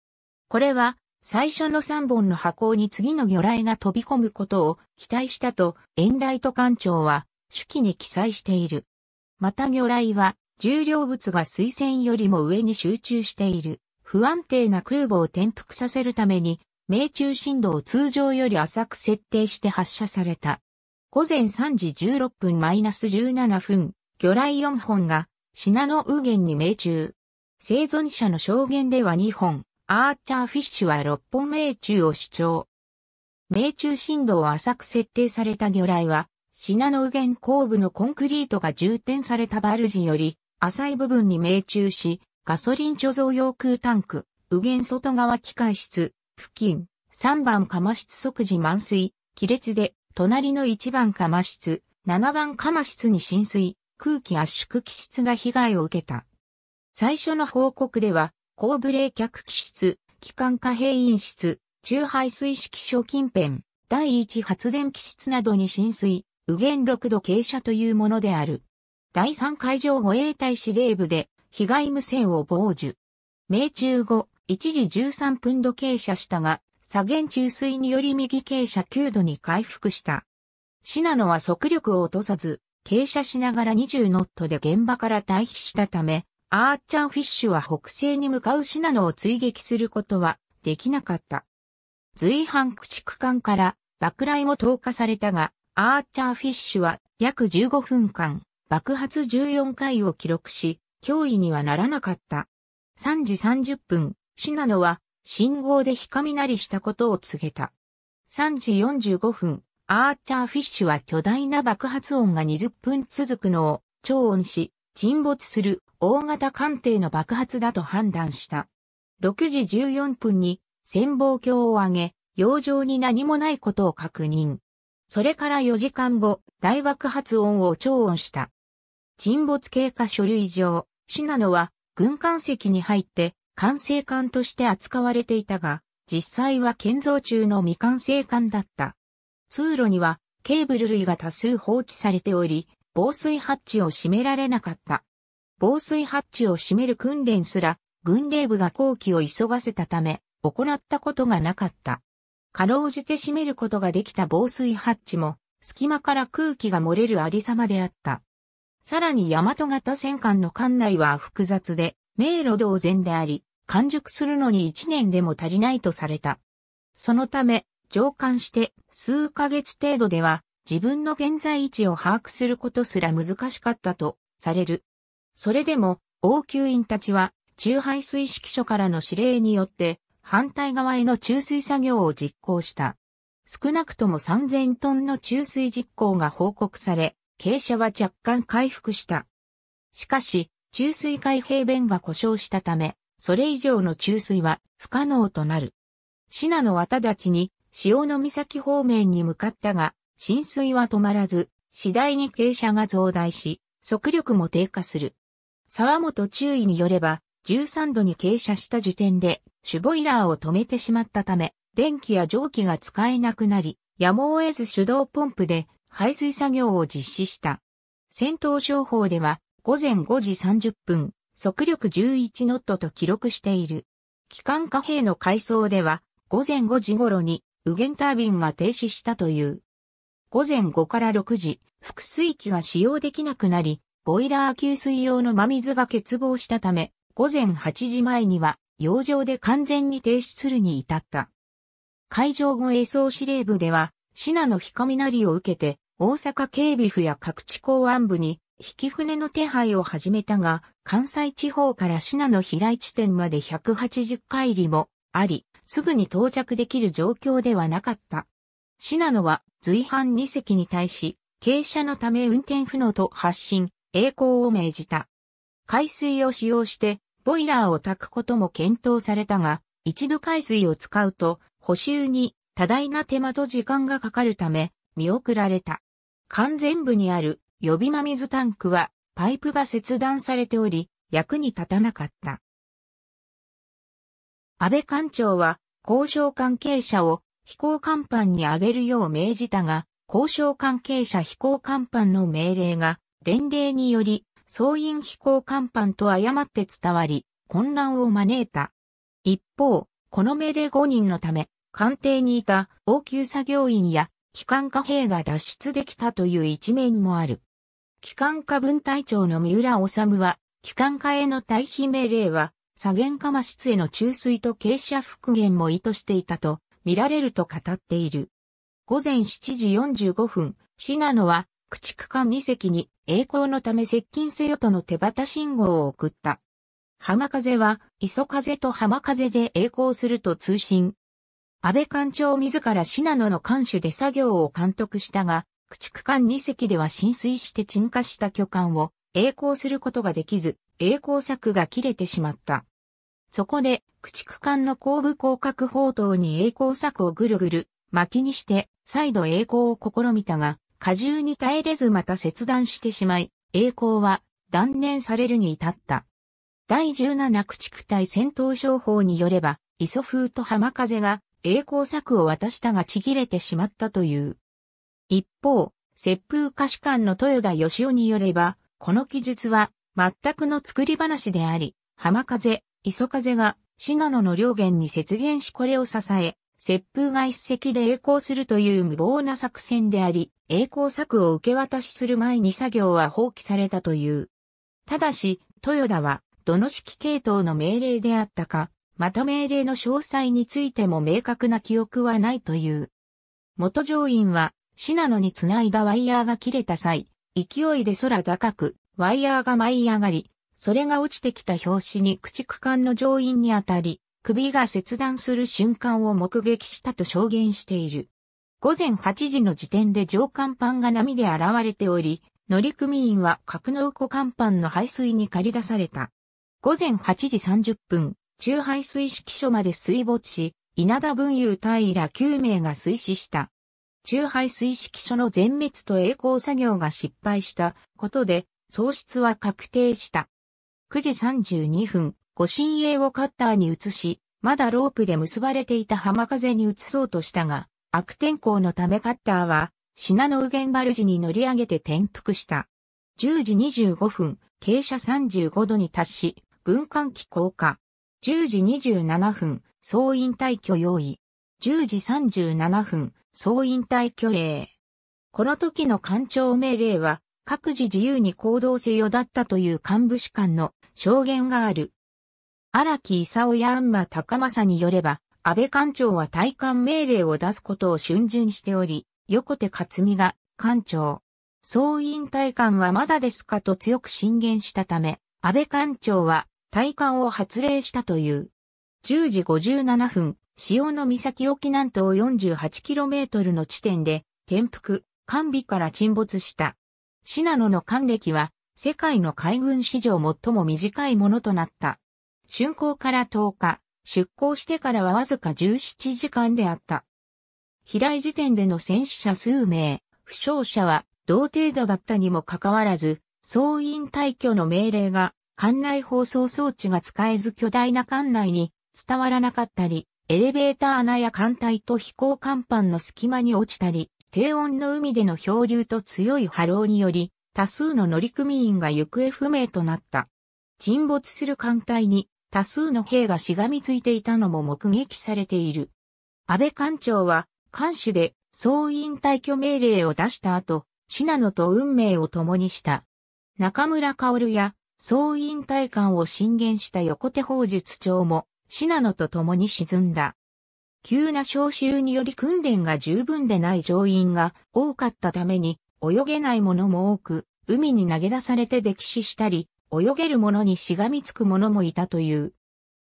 Speaker 1: これは最初の3本の箱に次の魚雷が飛び込むことを期待したとエンライト艦長は手記に記載している。また魚雷は重量物が水線よりも上に集中している不安定な空母を転覆させるために命中振動を通常より浅く設定して発射された。午前3時16分マイナス -17 分、魚雷4本が品濃右舷に命中。生存者の証言では2本、アーチャーフィッシュは6本命中を主張。命中振動を浅く設定された魚雷は、品濃右舷後部のコンクリートが充填されたバルジより浅い部分に命中し、ガソリン貯蔵用空タンク、右舷外側機械室、付近、3番釜室即時満水、亀裂で、隣の1番釜室、7番釜室に浸水、空気圧縮気室が被害を受けた。最初の報告では、高レーキ客気室、機関貨閉員室、中排水式小近辺、第一発電気室などに浸水、右舷6度傾斜というものである。第3海上護衛隊司令部で被害無線を傍受。命中後、1時13分度傾斜したが、左舷注水により右傾斜9度に回復した。シナノは速力を落とさず、傾斜しながら20ノットで現場から退避したため、アーチャーフィッシュは北西に向かうシナノを追撃することはできなかった。随伴駆逐艦から爆雷も投下されたが、アーチャーフィッシュは約15分間爆発14回を記録し、脅威にはならなかった。3時30分、シナノは信号で光なりしたことを告げた。3時45分、アーチャーフィッシュは巨大な爆発音が20分続くのを超音し、沈没する大型艦艇の爆発だと判断した。6時14分に潜望鏡を上げ、洋上に何もないことを確認。それから4時間後、大爆発音を超音した。沈没経過書類上、シナノは軍艦席に入って管制艦として扱われていたが、実際は建造中の未完成艦だった。通路にはケーブル類が多数放置されており、防水ハッチを閉められなかった。防水ハッチを閉める訓練すら、軍令部が後期を急がせたため、行ったことがなかった。かろうじて閉めることができた防水ハッチも、隙間から空気が漏れるありさまであった。さらに大和型戦艦の艦内は複雑で、迷路同然であり、完熟するのに1年でも足りないとされた。そのため、上艦して数ヶ月程度では自分の現在位置を把握することすら難しかったとされる。それでも、王宮員たちは、中排水指揮所からの指令によって、反対側への注水作業を実行した。少なくとも3000トンの注水実行が報告され、傾斜は若干回復した。しかし、注水開閉弁が故障したため、それ以上の注水は不可能となる。ナの綿立ちに潮の岬方面に向かったが、浸水は止まらず、次第に傾斜が増大し、速力も低下する。沢本注意によれば、13度に傾斜した時点で、シュボイラーを止めてしまったため、電気や蒸気が使えなくなり、やむを得ず手動ポンプで排水作業を実施した。戦闘商法では午前5時30分、速力11ノットと記録している。機関貨幣の改装では午前5時頃に右舷タービンが停止したという。午前5から6時、複水器が使用できなくなり、ボイラー給水用の真水が欠乏したため、午前8時前には、洋上で完全に停止するに至った。海上後衛装司令部では、シナの光雷を受けて、大阪警備府や各地公安部に引き船の手配を始めたが、関西地方から品の飛来地点まで180海里もあり、すぐに到着できる状況ではなかった。品野は随伴2隻に対し、傾斜のため運転不能と発進、栄光を命じた。海水を使用して、ボイラーを炊くことも検討されたが、一度海水を使うと、補修に多大な手間と時間がかかるため、見送られた。完全部にある予備間水タンクはパイプが切断されており、役に立たなかった。安倍官庁は交渉関係者を飛行甲板に上げるよう命じたが、交渉関係者飛行甲板の命令が伝令により、総員飛行甲板と誤って伝わり、混乱を招いた。一方、この命令5人のため、官邸にいた応急作業員や機関貨兵が脱出できたという一面もある。機関貨分隊長の三浦治は、機関貨への退避命令は、左舷釜室への注水と傾斜復元も意図していたと、見られると語っている。午前7時45分、シナノは、駆逐艦2隻に栄光のため接近せよとの手旗信号を送った。浜風は、磯風と浜風で栄光すると通信、安倍官長自ら信濃の監守で作業を監督したが、駆逐艦2隻では浸水して沈下した巨艦を栄光することができず、栄光策が切れてしまった。そこで、駆逐艦の後部広角砲塔に栄光策をぐるぐる巻きにして、再度栄光を試みたが、荷重に耐えれずまた切断してしまい、栄光は断念されるに至った。第17駆逐隊戦闘商法によれば、磯風と浜風が栄光作を渡したがちぎれてしまったという。一方、接風歌手官の豊田義雄によれば、この記述は全くの作り話であり、浜風、磯風が信濃の両源に雪原しこれを支え、接風が一石で栄光するという無謀な作戦であり、栄光策を受け渡しする前に作業は放棄されたという。ただし、豊田は、どの指揮系統の命令であったか、また命令の詳細についても明確な記憶はないという。元乗員は、シナノにつないだワイヤーが切れた際、勢いで空高く、ワイヤーが舞い上がり、それが落ちてきた拍子に駆逐艦の乗員にあたり、首が切断する瞬間を目撃したと証言している。午前8時の時点で上パ板が波で現れており、乗組員は格納庫パ板の排水に駆り出された。午前8時30分、中排水式所まで水没し、稲田文雄隊ら9名が水死した。中排水式所の全滅と栄光作業が失敗したことで、喪失は確定した。9時32分、ご神鋭をカッターに移し、まだロープで結ばれていた浜風に移そうとしたが、悪天候のためカッターは、品の右原時に乗り上げて転覆した。10時25分、傾斜35度に達し、軍艦機降下。10時27分、総員退去用意。10時37分、総員退去令。この時の官庁命令は、各自自由に行動せよだったという幹部士官の証言がある。荒木勲や安間高政によれば、安倍官庁は退官命令を出すことを春順しており、横手克美が官庁。総員退官はまだですかと強く進言したため、安倍官庁は大艦を発令したという。10時57分、潮の岬沖南東 48km の地点で、転覆、完備から沈没した。シナノの艦歴は、世界の海軍史上最も短いものとなった。竣工から10日、出港してからはわずか17時間であった。飛来時点での戦死者数名、負傷者は同程度だったにもかかわらず、総員退去の命令が館内放送装置が使えず巨大な館内に伝わらなかったり、エレベーター穴や艦隊と飛行甲板の隙間に落ちたり、低温の海での漂流と強い波浪により、多数の乗組員が行方不明となった。沈没する艦隊に多数の兵がしがみついていたのも目撃されている。安倍艦長は、艦首で総員退去命令を出した後、ナノと運命を共にした。中村薫や総員大艦を進言した横手砲術長も、信濃と共に沈んだ。急な召集により訓練が十分でない乗員が多かったために、泳げない者も多く、海に投げ出されて溺死したり、泳げる者にしがみつく者もいたという。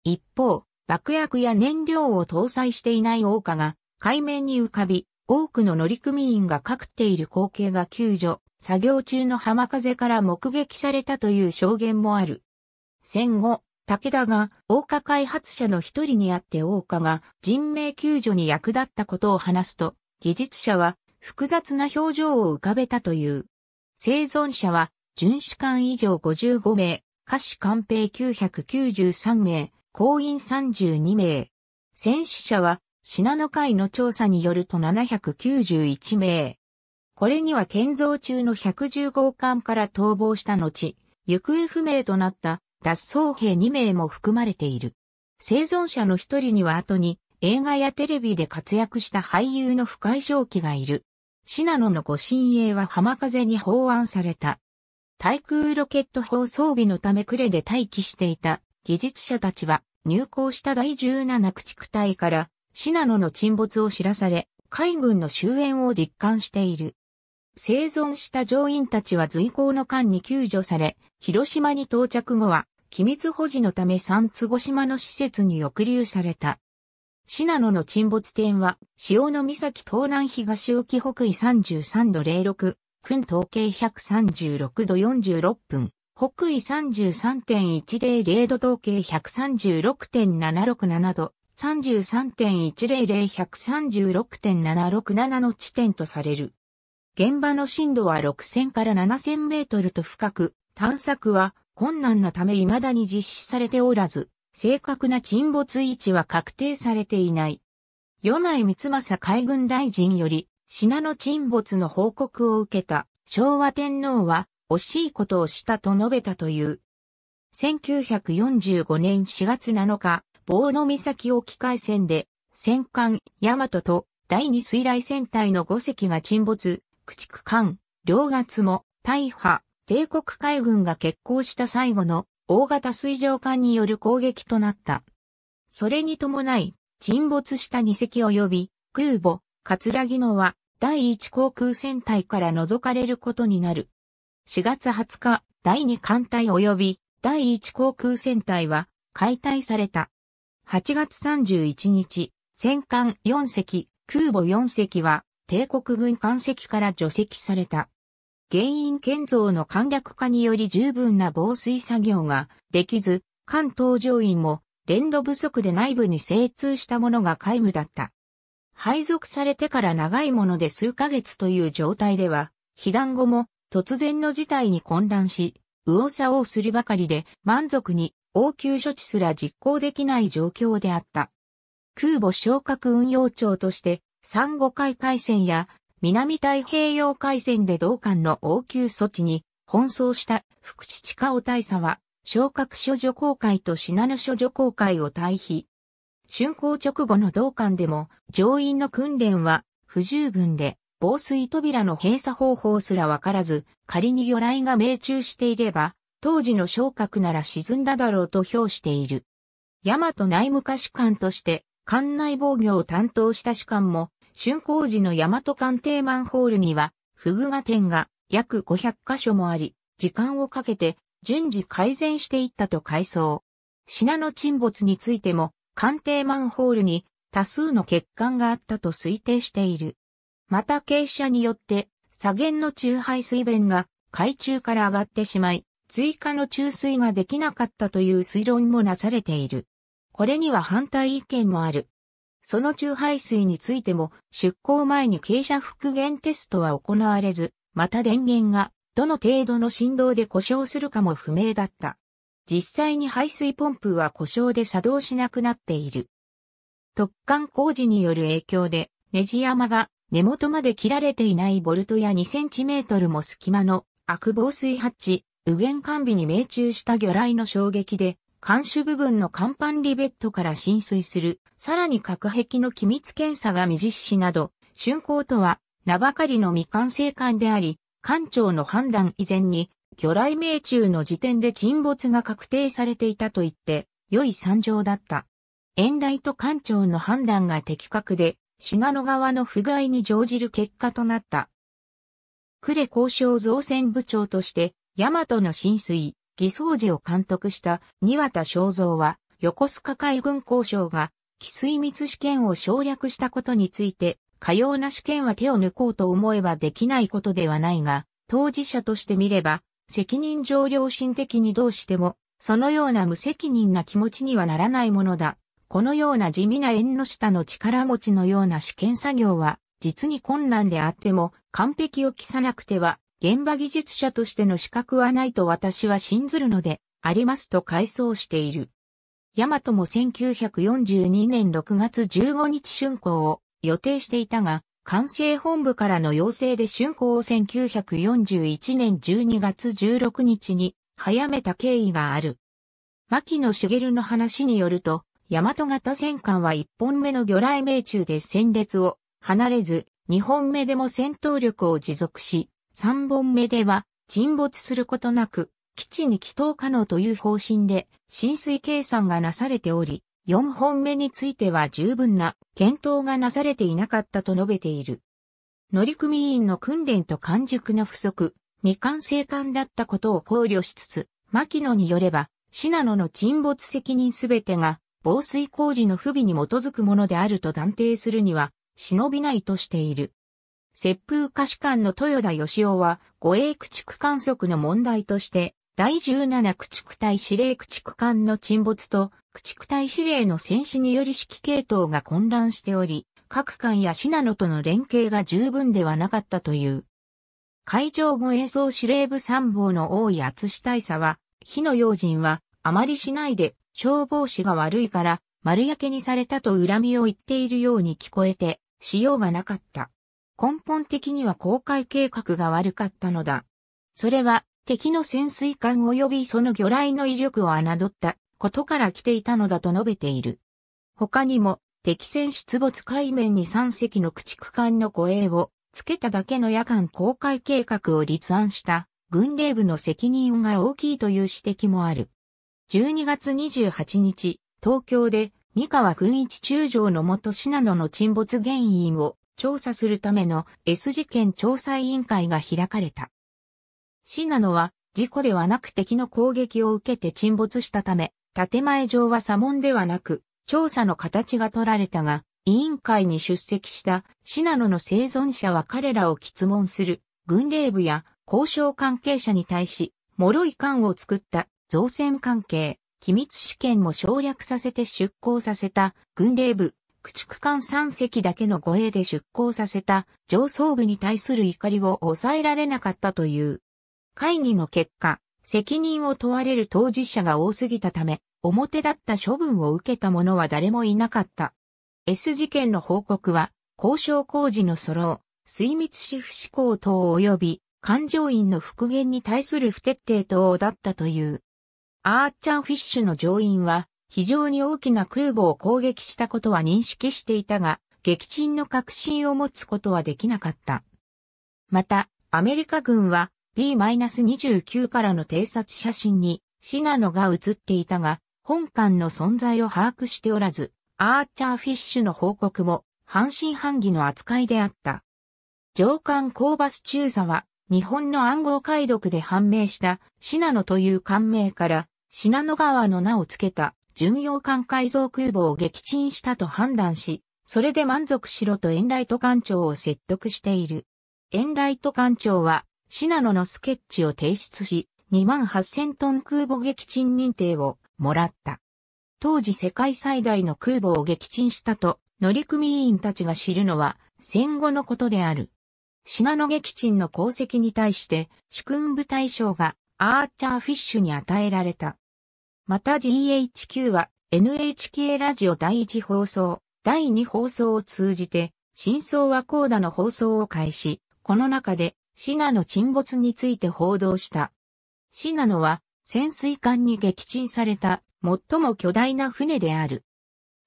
Speaker 1: 一方、爆薬や燃料を搭載していない王家が海面に浮かび、多くの乗組員が隠っている光景が救助、作業中の浜風から目撃されたという証言もある。戦後、武田が大岡開発者の一人にあって大岡が人命救助に役立ったことを話すと、技術者は複雑な表情を浮かべたという。生存者は、巡視官以上55名、下士官兵993名、行員32名。戦死者はナノ会の調査によると791名。これには建造中の110号艦から逃亡した後、行方不明となった脱走兵2名も含まれている。生存者の一人には後に映画やテレビで活躍した俳優の深井正気がいる。信濃のご親衛は浜風に法案された。対空ロケット砲装備のため呉で待機していた技術者たちは入港した第17駆逐隊からシナノの沈没を知らされ、海軍の終焉を実感している。生存した乗員たちは随行の間に救助され、広島に到着後は、機密保持のため三坪島の施設に抑留された。シナノの沈没点は、潮の岬東南東沖北緯33度06、訓統計136度46分、北緯33.100度統計136.767度、33.100-136.767の地点とされる。現場の深度は6000から7000メートルと深く、探索は困難なため未だに実施されておらず、正確な沈没位置は確定されていない。与内光政海軍大臣より、品の沈没の報告を受けた昭和天皇は、惜しいことをしたと述べたという。1945年4月7日、棒の岬沖海戦で、戦艦、大和と第二水雷戦隊の5隻が沈没、駆逐艦、両月も、大破、帝国海軍が決行した最後の大型水上艦による攻撃となった。それに伴い、沈没した2隻及び、空母、桂木野は、第1航空戦隊から除かれることになる。4月20日、第2艦隊及び、第1航空戦隊は、解体された。8月31日、戦艦4隻、空母4隻は、帝国軍艦隻から除籍された。原因建造の簡略化により十分な防水作業ができず、艦搭乗員も連動不足で内部に精通したものが皆無だった。配属されてから長いもので数ヶ月という状態では、被弾後も突然の事態に混乱し、右往左往するばかりで満足に応急処置すら実行できない状況であった。空母昇格運用庁として、産後海海戦や南太平洋海戦で同艦の応急措置に奔走した福地地下尾大佐は、昇格処女公会と品濃処女公会を退避。竣工直後の同艦でも乗員の訓練は不十分で防水扉の閉鎖方法すらわからず、仮に魚雷が命中していれば当時の昇格なら沈んだだろうと評している。大和内務下士官として、艦内防御を担当した士官も、竣工時の大和艦艇マンホールには、不具が点が約500箇所もあり、時間をかけて順次改善していったと回想。品の沈没についても、艦艇マンホールに多数の欠陥があったと推定している。また傾斜によって、左舷の中排水弁が海中から上がってしまい、追加の注水ができなかったという推論もなされている。これには反対意見もある。その中排水についても出港前に傾斜復元テストは行われず、また電源がどの程度の振動で故障するかも不明だった。実際に排水ポンプは故障で作動しなくなっている。突貫工事による影響で、ネジ山が根元まで切られていないボルトや2センチメートルも隙間の悪防水ハッチ、右舷完尾に命中した魚雷の衝撃で、艦首部分の甲板リベットから浸水する、さらに隔壁の機密検査が未実施など、竣工とは、名ばかりの未完成艦であり、艦長の判断以前に、魚雷命中の時点で沈没が確定されていたと言って、良い惨状だった。遠来と艦長の判断が的確で、信濃川の不具合に乗じる結果となった。呉交渉造船部長として、大和の浸水、偽装時を監督した庭田正造は、横須賀海軍交渉が、寄水密試験を省略したことについて、かような試験は手を抜こうと思えばできないことではないが、当事者として見れば、責任上良心的にどうしても、そのような無責任な気持ちにはならないものだ。このような地味な縁の下の力持ちのような試験作業は、実に困難であっても、完璧を期さなくては現場技術者としての資格はないと私は信ずるので、ありますと回想している。ヤマトも1942年6月15日竣工を予定していたが、管制本部からの要請で竣工を1941年12月16日に早めた経緯がある。牧野茂の話によると、大和型戦艦は1本目の魚雷命中で戦列を離れず、2本目でも戦闘力を持続し、3本目では沈没することなく、基地に帰投可能という方針で浸水計算がなされており、4本目については十分な検討がなされていなかったと述べている。乗組員の訓練と完熟の不足、未完成艦だったことを考慮しつつ、牧野によれば、シナノの沈没責任すべてが防水工事の不備に基づくものであると断定するには、忍びないとしている。接風歌手官の豊田義雄は、護衛駆逐観測の問題として、第17駆逐隊司令駆逐艦の沈没と、駆逐隊司令の戦死により指揮系統が混乱しており、各艦やシナノとの連携が十分ではなかったという。海上護衛総司令部参謀の大井厚志大佐は、火の用心はあまりしないで、消防士が悪いから、丸焼けにされたと恨みを言っているように聞こえて、しようがなかった。根本的には公開計画が悪かったのだ。それは敵の潜水艦及びその魚雷の威力を侮ったことから来ていたのだと述べている。他にも敵船出没海面に3隻の駆逐艦の護衛をつけただけの夜間公開計画を立案した軍令部の責任が大きいという指摘もある。12月28日、東京で三河軍一中将の元信濃の沈没原因を調査するための S 事件調査委員会が開かれた。シナノは事故ではなく敵の攻撃を受けて沈没したため、建前上は左門ではなく、調査の形が取られたが、委員会に出席したシナノの生存者は彼らを質問する軍令部や交渉関係者に対し、脆い艦を作った造船関係、機密試験も省略させて出港させた軍令部、駆逐艦3隻だけの護衛で出港させた上層部に対する怒りを抑えられなかったという。会議の結果、責任を問われる当事者が多すぎたため、表だった処分を受けた者は誰もいなかった。S 事件の報告は、交渉工事の粗う、水密私不施行等及び、艦上員の復元に対する不徹底等だったという。アーチャンフィッシュの乗員は、非常に大きな空母を攻撃したことは認識していたが、撃沈の確信を持つことはできなかった。また、アメリカ軍は B-29 からの偵察写真にシナノが写っていたが、本艦の存在を把握しておらず、アーチャーフィッシュの報告も半信半疑の扱いであった。上官コーバス中佐は日本の暗号解読で判明したシナノという艦名からシナノ川の名を付けた巡洋艦改造空母を撃沈したと判断し、それで満足しろとエンライト艦長を説得している。エンライト艦長は、シナノのスケッチを提出し、28,000トン空母撃沈認定をもらった。当時世界最大の空母を撃沈したと、乗組員たちが知るのは戦後のことである。シナノ撃沈の功績に対して、主君部大将がアーチャーフィッシュに与えられた。また GHQ は NHK ラジオ第1放送、第2放送を通じて、真相はコーダの放送を開始、この中で、シナの沈没について報道した。シナのは、潜水艦に撃沈された、最も巨大な船である。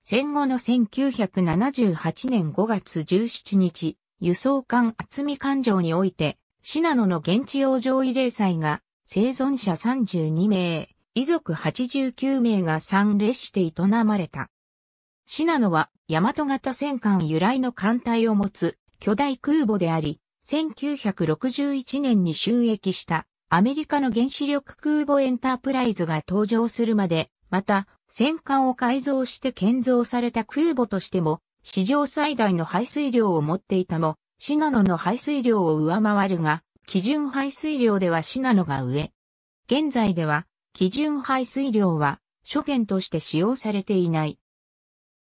Speaker 1: 戦後の1978年5月17日、輸送艦厚み艦上において、シナノの現地洋上慰霊祭が、生存者32名、遺族89名が参列して営まれた。シナノは大和型戦艦由来の艦隊を持つ巨大空母であり、1961年に収益したアメリカの原子力空母エンタープライズが登場するまで、また戦艦を改造して建造された空母としても史上最大の排水量を持っていたも、シナノの排水量を上回るが、基準排水量ではシナノが上。現在では基準排水量は、所見として使用されていない。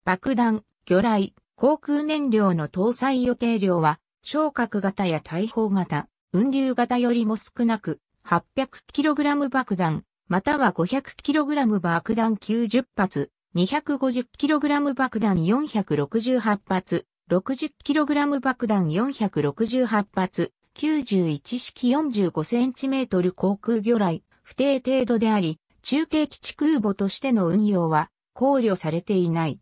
Speaker 1: 爆弾、魚雷、航空燃料の搭載予定量は、昇格型や大砲型、運流型よりも少なく、800kg 爆弾、または 500kg 爆弾90発、250kg 爆弾468発、60kg 爆弾468発、91式 45cm 航空魚雷、不定程度であり、中継基地空母としての運用は考慮されていない。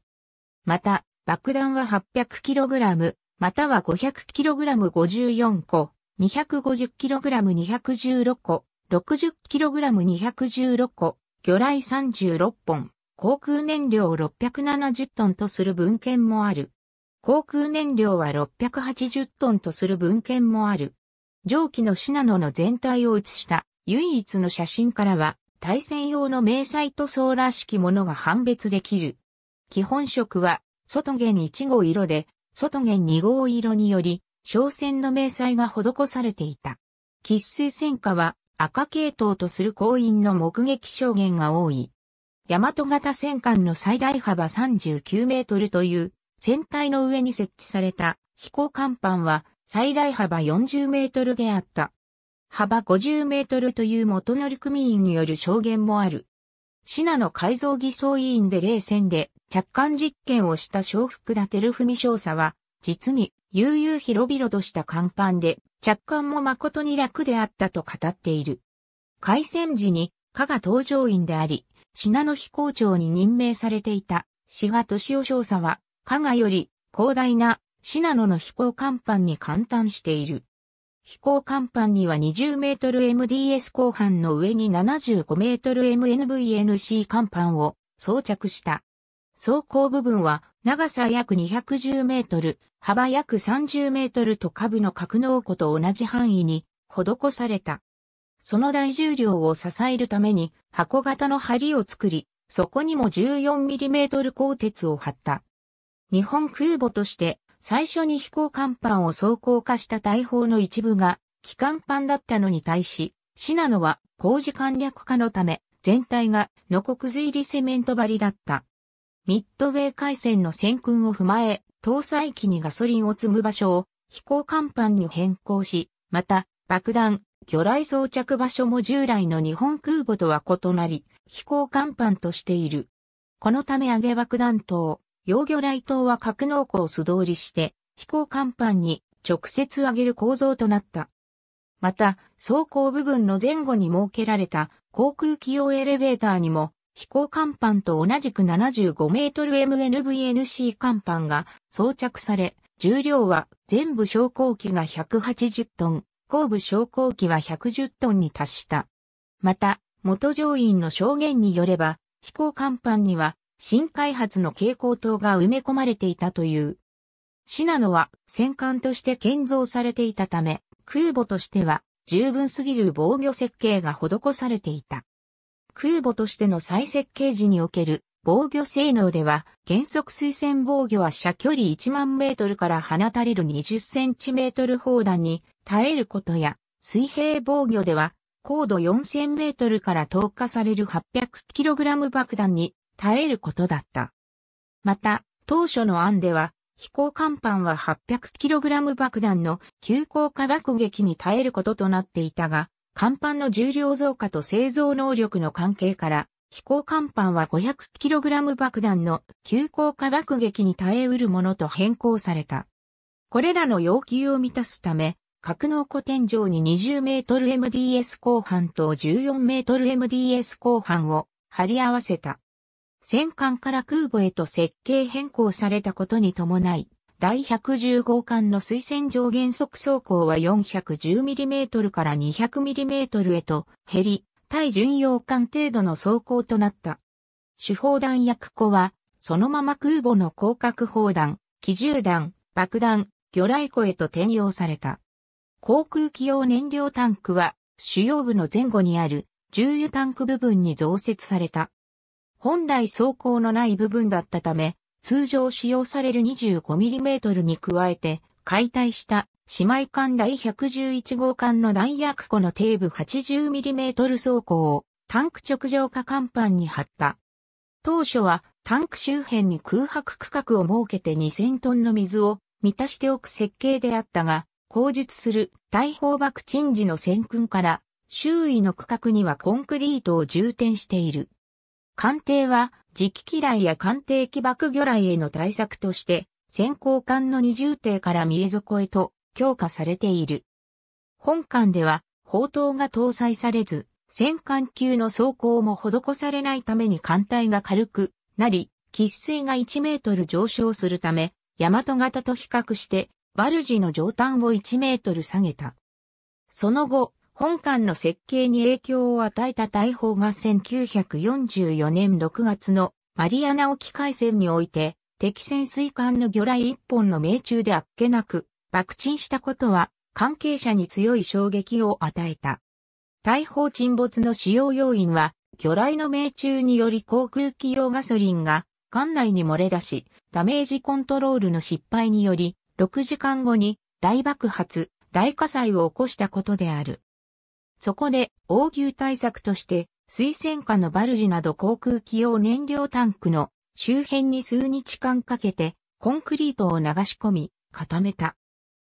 Speaker 1: また、爆弾は 800kg、または 500kg54 個、250kg216 個、60kg216 個、魚雷36本、航空燃料670トンとする文献もある。航空燃料は680トンとする文献もある。蒸気のシナノの全体を映した唯一の写真からは、対戦用の明細塗装らしきものが判別できる。基本色は、外弦1号色で、外弦2号色により、商船の明細が施されていた。喫水戦火は赤系統とする行員の目撃証言が多い。大和型戦艦の最大幅39メートルという船体の上に設置された飛行甲板は最大幅40メートルであった。幅50メートルという元乗組員による証言もある。シナの改造偽装委員で冷戦で着艦実験をした小福田照文少佐は、実に悠々広々とした甲板で着艦も誠に楽であったと語っている。開戦時に加賀搭乗員であり、品の飛行長に任命されていた、志賀敏夫少佐は、加賀より広大な品野の飛行甲板に簡単している。飛行甲板には 20m/MDS 後半の上に 75m/MNVNC 甲板を装着した。装甲部分は長さ約210メートル、幅約30メートルと下部の格納庫と同じ範囲に施された。その大重量を支えるために箱型の梁を作り、そこにも 14mm 鋼鉄を張った。日本空母として最初に飛行甲板を装甲化した大砲の一部が、機関板だったのに対し、シナノは工事簡略化のため、全体がクズ入りセメント張りだった。ミッドウェー海戦の戦訓を踏まえ、搭載機にガソリンを積む場所を飛行甲板に変更し、また爆弾、魚雷装着場所も従来の日本空母とは異なり、飛行甲板としている。このため揚げ爆弾等、幼魚雷塔は格納庫を素通りして、飛行甲板に直接上げる構造となった。また、走行部分の前後に設けられた航空機用エレベーターにも、飛行甲板と同じく75メートル MNVNC 甲板が装着され、重量は全部昇降機が180トン、後部昇降機は110トンに達した。また、元乗員の証言によれば、飛行甲板には新開発の蛍光灯が埋め込まれていたという。シナノは戦艦として建造されていたため、空母としては十分すぎる防御設計が施されていた。空母としての再設計時における防御性能では、原則水戦。防御は射距離1万メートルから放たれる20センチメートル砲弾に耐えることや、水平防御では、高度4000メートルから投下される800キログラム爆弾に耐えることだった。また、当初の案では、飛行甲板は 800kg 爆弾の急降下爆撃に耐えることとなっていたが、甲板の重量増加と製造能力の関係から、飛行甲板は 500kg 爆弾の急降下爆撃に耐えうるものと変更された。これらの要求を満たすため、格納庫天井に20メートル MDS 後半と14メートル MDS 後半を貼り合わせた。戦艦から空母へと設計変更されたことに伴い、第115艦の水薦。上限速走行は 410mm から 200mm へと減り、対巡洋艦程度の走行となった。手砲弾薬庫は、そのまま空母の広角砲弾、機銃弾、爆弾、魚雷庫へと転用された。航空機用燃料タンクは、主要部の前後にある重油タンク部分に増設された。本来走行のない部分だったため、通常使用される 25mm に加えて、解体した姉妹艦第111号艦の弾薬庫の底部 80mm 走行をタンク直上下甲板に貼った。当初はタンク周辺に空白区画を設けて2000トンの水を満たしておく設計であったが、工述する大砲爆沈時の戦訓から周囲の区画にはコンクリートを充填している。艦艇は、磁気機雷や艦艇起爆魚雷への対策として、先行艦の二重艇から見え底へと強化されている。本艦では、砲塔が搭載されず、戦艦級の装甲も施されないために艦隊が軽くなり、喫水が1メートル上昇するため、大和型と比較して、バルジの上端を1メートル下げた。その後、本館の設計に影響を与えた大砲が1944年6月のマリアナ沖海戦において、敵潜水艦の魚雷一本の命中であっけなく爆沈したことは関係者に強い衝撃を与えた。大砲沈没の主要要因は、魚雷の命中により航空機用ガソリンが艦内に漏れ出し、ダメージコントロールの失敗により、6時間後に大爆発、大火災を起こしたことである。そこで、応急対策として、水戦下のバルジなど航空機用燃料タンクの周辺に数日間かけて、コンクリートを流し込み、固めた。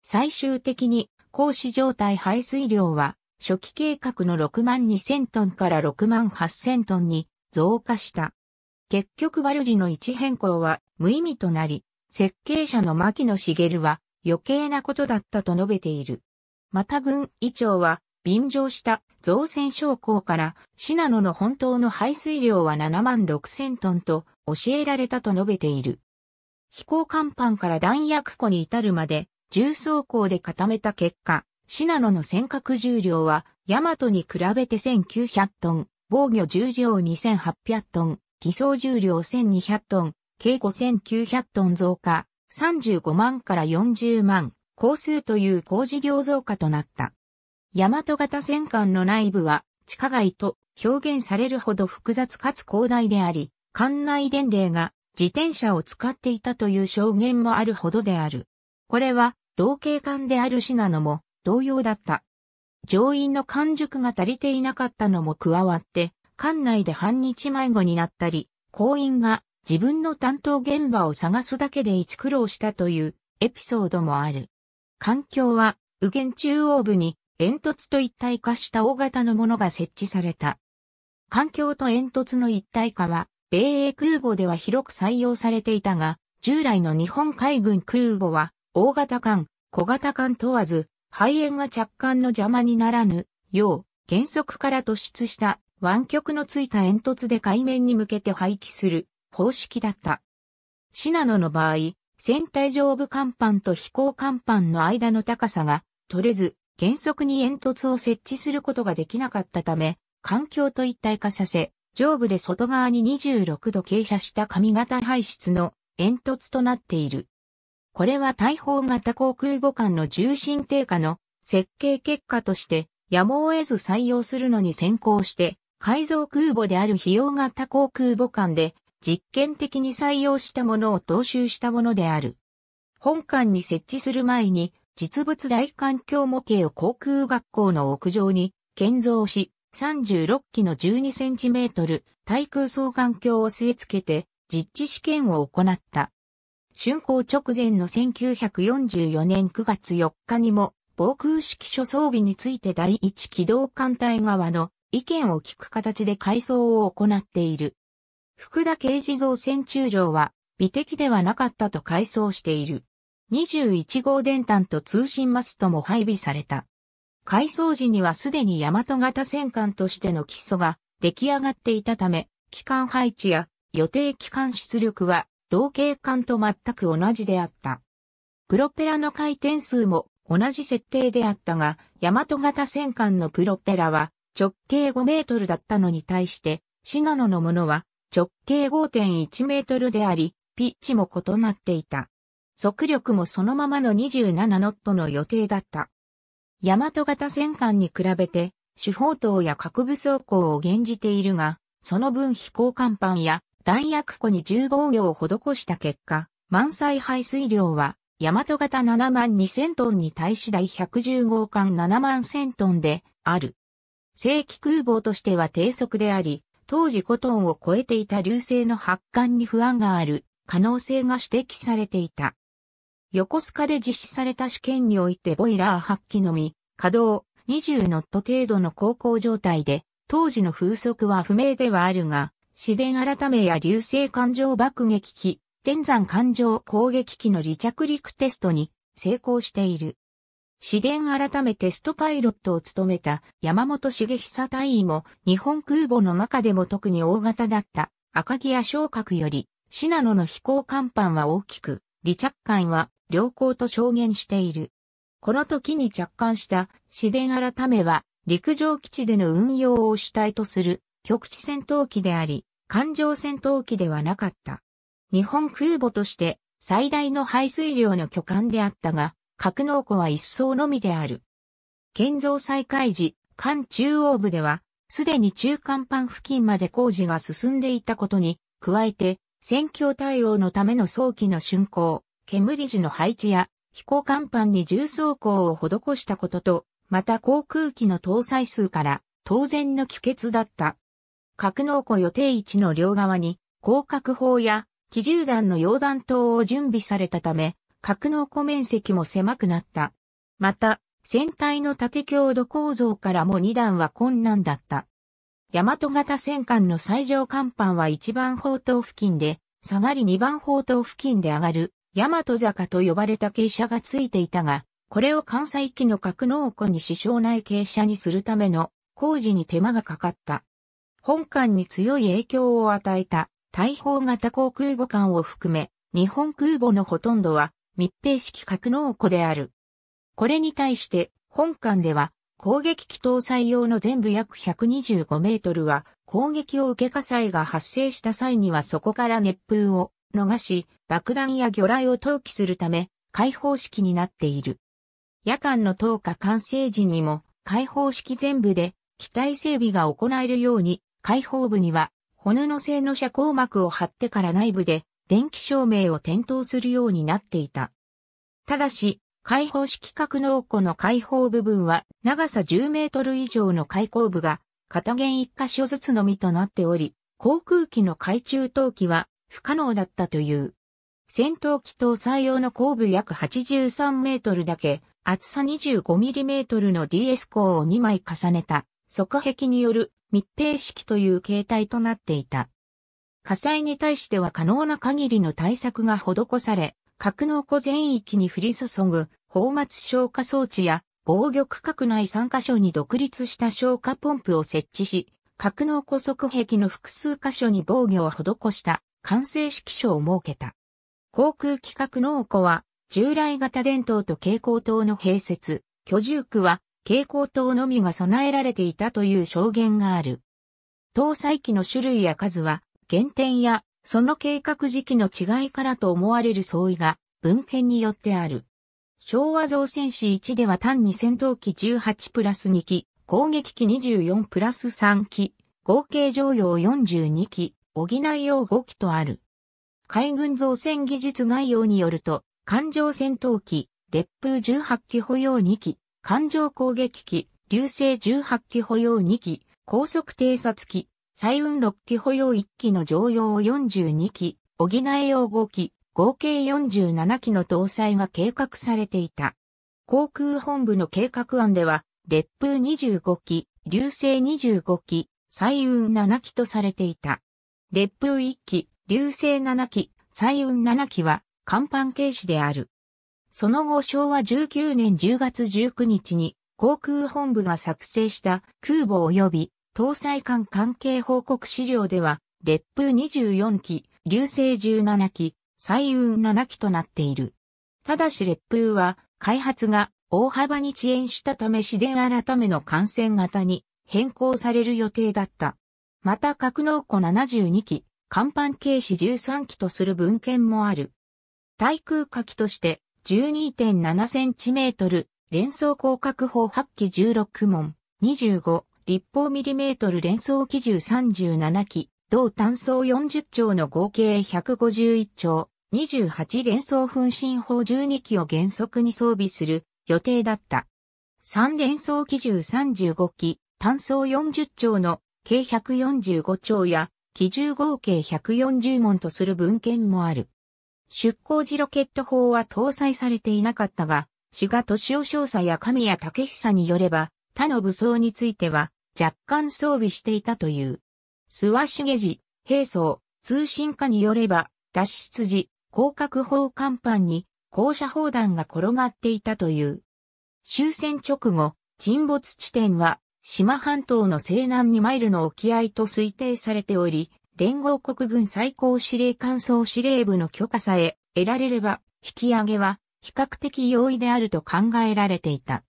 Speaker 1: 最終的に、格子状態排水量は、初期計画の6万2000トンから6万8000トンに増加した。結局バルジの位置変更は無意味となり、設計者の牧野茂は余計なことだったと述べている。また軍医長は便乗した造船商工からシナノの本当の排水量は7万6千トンと教えられたと述べている。飛行甲板から弾薬庫に至るまで重装甲で固めた結果、シナノの尖閣重量はヤマトに比べて1900トン、防御重量2800トン、偽装重量1200トン、計5900トン増加、35万から40万、工数という工事業増加となった。大和型戦艦の内部は地下街と表現されるほど複雑かつ広大であり、艦内伝令が自転車を使っていたという証言もあるほどである。これは同型艦であるシナノも同様だった。乗員の完熟が足りていなかったのも加わって、艦内で半日迷子になったり、行員が自分の担当現場を探すだけで一苦労したというエピソードもある。環境は、右舷中央部に煙突と一体化した大型のものが設置された。環境と煙突の一体化は、米英空母では広く採用されていたが、従来の日本海軍空母は、大型艦、小型艦問わず、肺炎が着艦の邪魔にならぬ、よう、原則から突出した湾曲のついた煙突で海面に向けて廃棄する方式だった。シナノの場合、船体上部甲板と飛行甲板の間の高さが取れず、原則に煙突を設置することができなかったため、環境と一体化させ、上部で外側に26度傾斜した上型排出の煙突となっている。これは大砲型航空母艦の重心低下の設計結果として、やむを得ず採用するのに先行して、改造空母である費用型航空母艦で実験的に採用したものを踏襲したものである。本艦に設置する前に実物大環境模型を航空学校の屋上に建造し、36機の12センチメートル対空双眼鏡を据え付けて実地試験を行った。竣工直前の1944年9月4日にも防空式諸装備について第一機動艦隊側の意見を聞く形で改装を行っている。福田刑事造船中将は美的ではなかったと改装している。21号電端と通信マストも配備された。改装時にはすでに大和型戦艦としての基礎が出来上がっていたため、機関配置や予定機関出力は同型艦と全く同じであった。プロペラの回転数も同じ設定であったが、大和型戦艦のプロペラは直径5メートルだったのに対して、シナノのものは直径5.1メートルであり、ピッチも異なっていた。速力もそのままの27ノットの予定だった。大和型戦艦に比べて、主砲塔や核武装工を減じているが、その分飛行甲板や弾薬庫に重防御を施した結果、満載排水量は、大和型7万2000トンに対し第1 1 5号艦7万1000トンである。正規空母としては低速であり、当時5トンを超えていた流星の発艦に不安がある可能性が指摘されていた。横須賀で実施された試験においてボイラー発揮のみ、稼働20ノット程度の航行状態で、当時の風速は不明ではあるが、自然改めや流星環状爆撃機、天山環状攻撃機の離着陸テストに成功している。自然改めテストパイロットを務めた山本茂久隊員も日本空母の中でも特に大型だった赤木屋昇格より、シナノの飛行甲板は大きく、離着艦は良好と証言している。この時に着艦した市電改めは陸上基地での運用を主体とする局地戦闘機であり、艦上戦闘機ではなかった。日本空母として最大の排水量の巨艦であったが、格納庫は一層のみである。建造再開時、艦中央部では、すでに中間板付近まで工事が進んでいたことに、加えて、戦況対応のための早期の竣工、煙時の配置や飛行甲板に重装甲を施したことと、また航空機の搭載数から当然の帰結だった。格納庫予定位置の両側に広角砲や機銃弾の溶弾等を準備されたため、格納庫面積も狭くなった。また、船体の縦強度構造からも2段は困難だった。大和型戦艦の最上甲板は1番砲塔付近で、下がり2番砲塔付近で上がる大和坂と呼ばれた傾斜がついていたが、これを関西機の格納庫に支障ない傾斜にするための工事に手間がかかった。本艦に強い影響を与えた大砲型航空母艦を含め、日本空母のほとんどは密閉式格納庫である。これに対して本艦では攻撃機搭載用の全部約125メートルは攻撃を受け火災が発生した際にはそこから熱風を逃し、爆弾や魚雷を投棄するため、開放式になっている。夜間の投下完成時にも、開放式全部で、機体整備が行えるように、開放部には、骨の製の遮光膜を張ってから内部で、電気照明を点灯するようになっていた。ただし、開放式格納庫の開放部分は、長さ10メートル以上の開口部が、片弦1箇所ずつのみとなっており、航空機の海中投機は不可能だったという。戦闘機搭載用の後部約83メートルだけ、厚さ25ミリメートルの DS 鋼を2枚重ねた、側壁による密閉式という形態となっていた。火災に対しては可能な限りの対策が施され、格納庫全域に降り注ぐ、放末消火装置や、防御区画内3カ所に独立した消火ポンプを設置し、格納庫側壁の複数箇所に防御を施した完成式書を設けた。航空企画農庫は、従来型電灯と蛍光灯の併設、居住区は蛍光灯のみが備えられていたという証言がある。搭載機の種類や数は、原点やその計画時期の違いからと思われる相違が文献によってある。昭和造船士1では単に戦闘機18プラス2機、攻撃機24プラス3機、合計乗用42機、補い用5機とある。海軍造船技術概要によると、艦上戦闘機、烈風18機保養2機、艦上攻撃機、流星18機保養2機、高速偵察機、彩雲6機保養1機の常用42機、補え用5機、合計47機の搭載が計画されていた。航空本部の計画案では、烈風25機、流星25機、彩雲7機とされていた。烈風1機、流星7機、彩雲7機は、甲板軽視である。その後昭和19年10月19日に、航空本部が作成した空母及び搭載艦関係報告資料では、烈風24機、流星17機、彩雲7機となっている。ただし烈風は、開発が大幅に遅延したため市電改めの感染型に変更される予定だった。また格納庫72機、甲板軽視13機とする文献もある。対空火器として12.7センチメートル、連装広角砲8機16門、25立方ミリメートル連装機銃37機、同単装40丁の合計151丁、28連装噴身砲12機を原則に装備する予定だった。3連装機銃35機、単装40丁の計145兆や、基準合計140問とする文献もある。出港時ロケット砲は搭載されていなかったが、志賀敏夫少佐や神谷武久によれば、他の武装については若干装備していたという。諏訪重次、兵装、通信課によれば、脱出時、広角砲甲板に降車砲弾が転がっていたという。終戦直後、沈没地点は島半島の西南2マイルの沖合と推定されており、連合国軍最高司令官総司令部の許可さえ得られれば、引き上げは比較的容易であると考えられていた。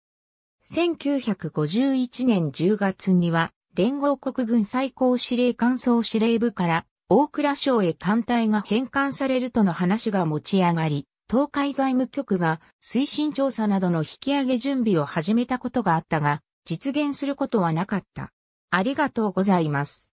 Speaker 1: 1951年10月には、連合国軍最高司令官総司令部から大倉省へ艦隊が返還されるとの話が持ち上がり、東海財務局が推進調査などの引き上げ準備を始めたことがあったが、実現することはなかった。ありがとうございます。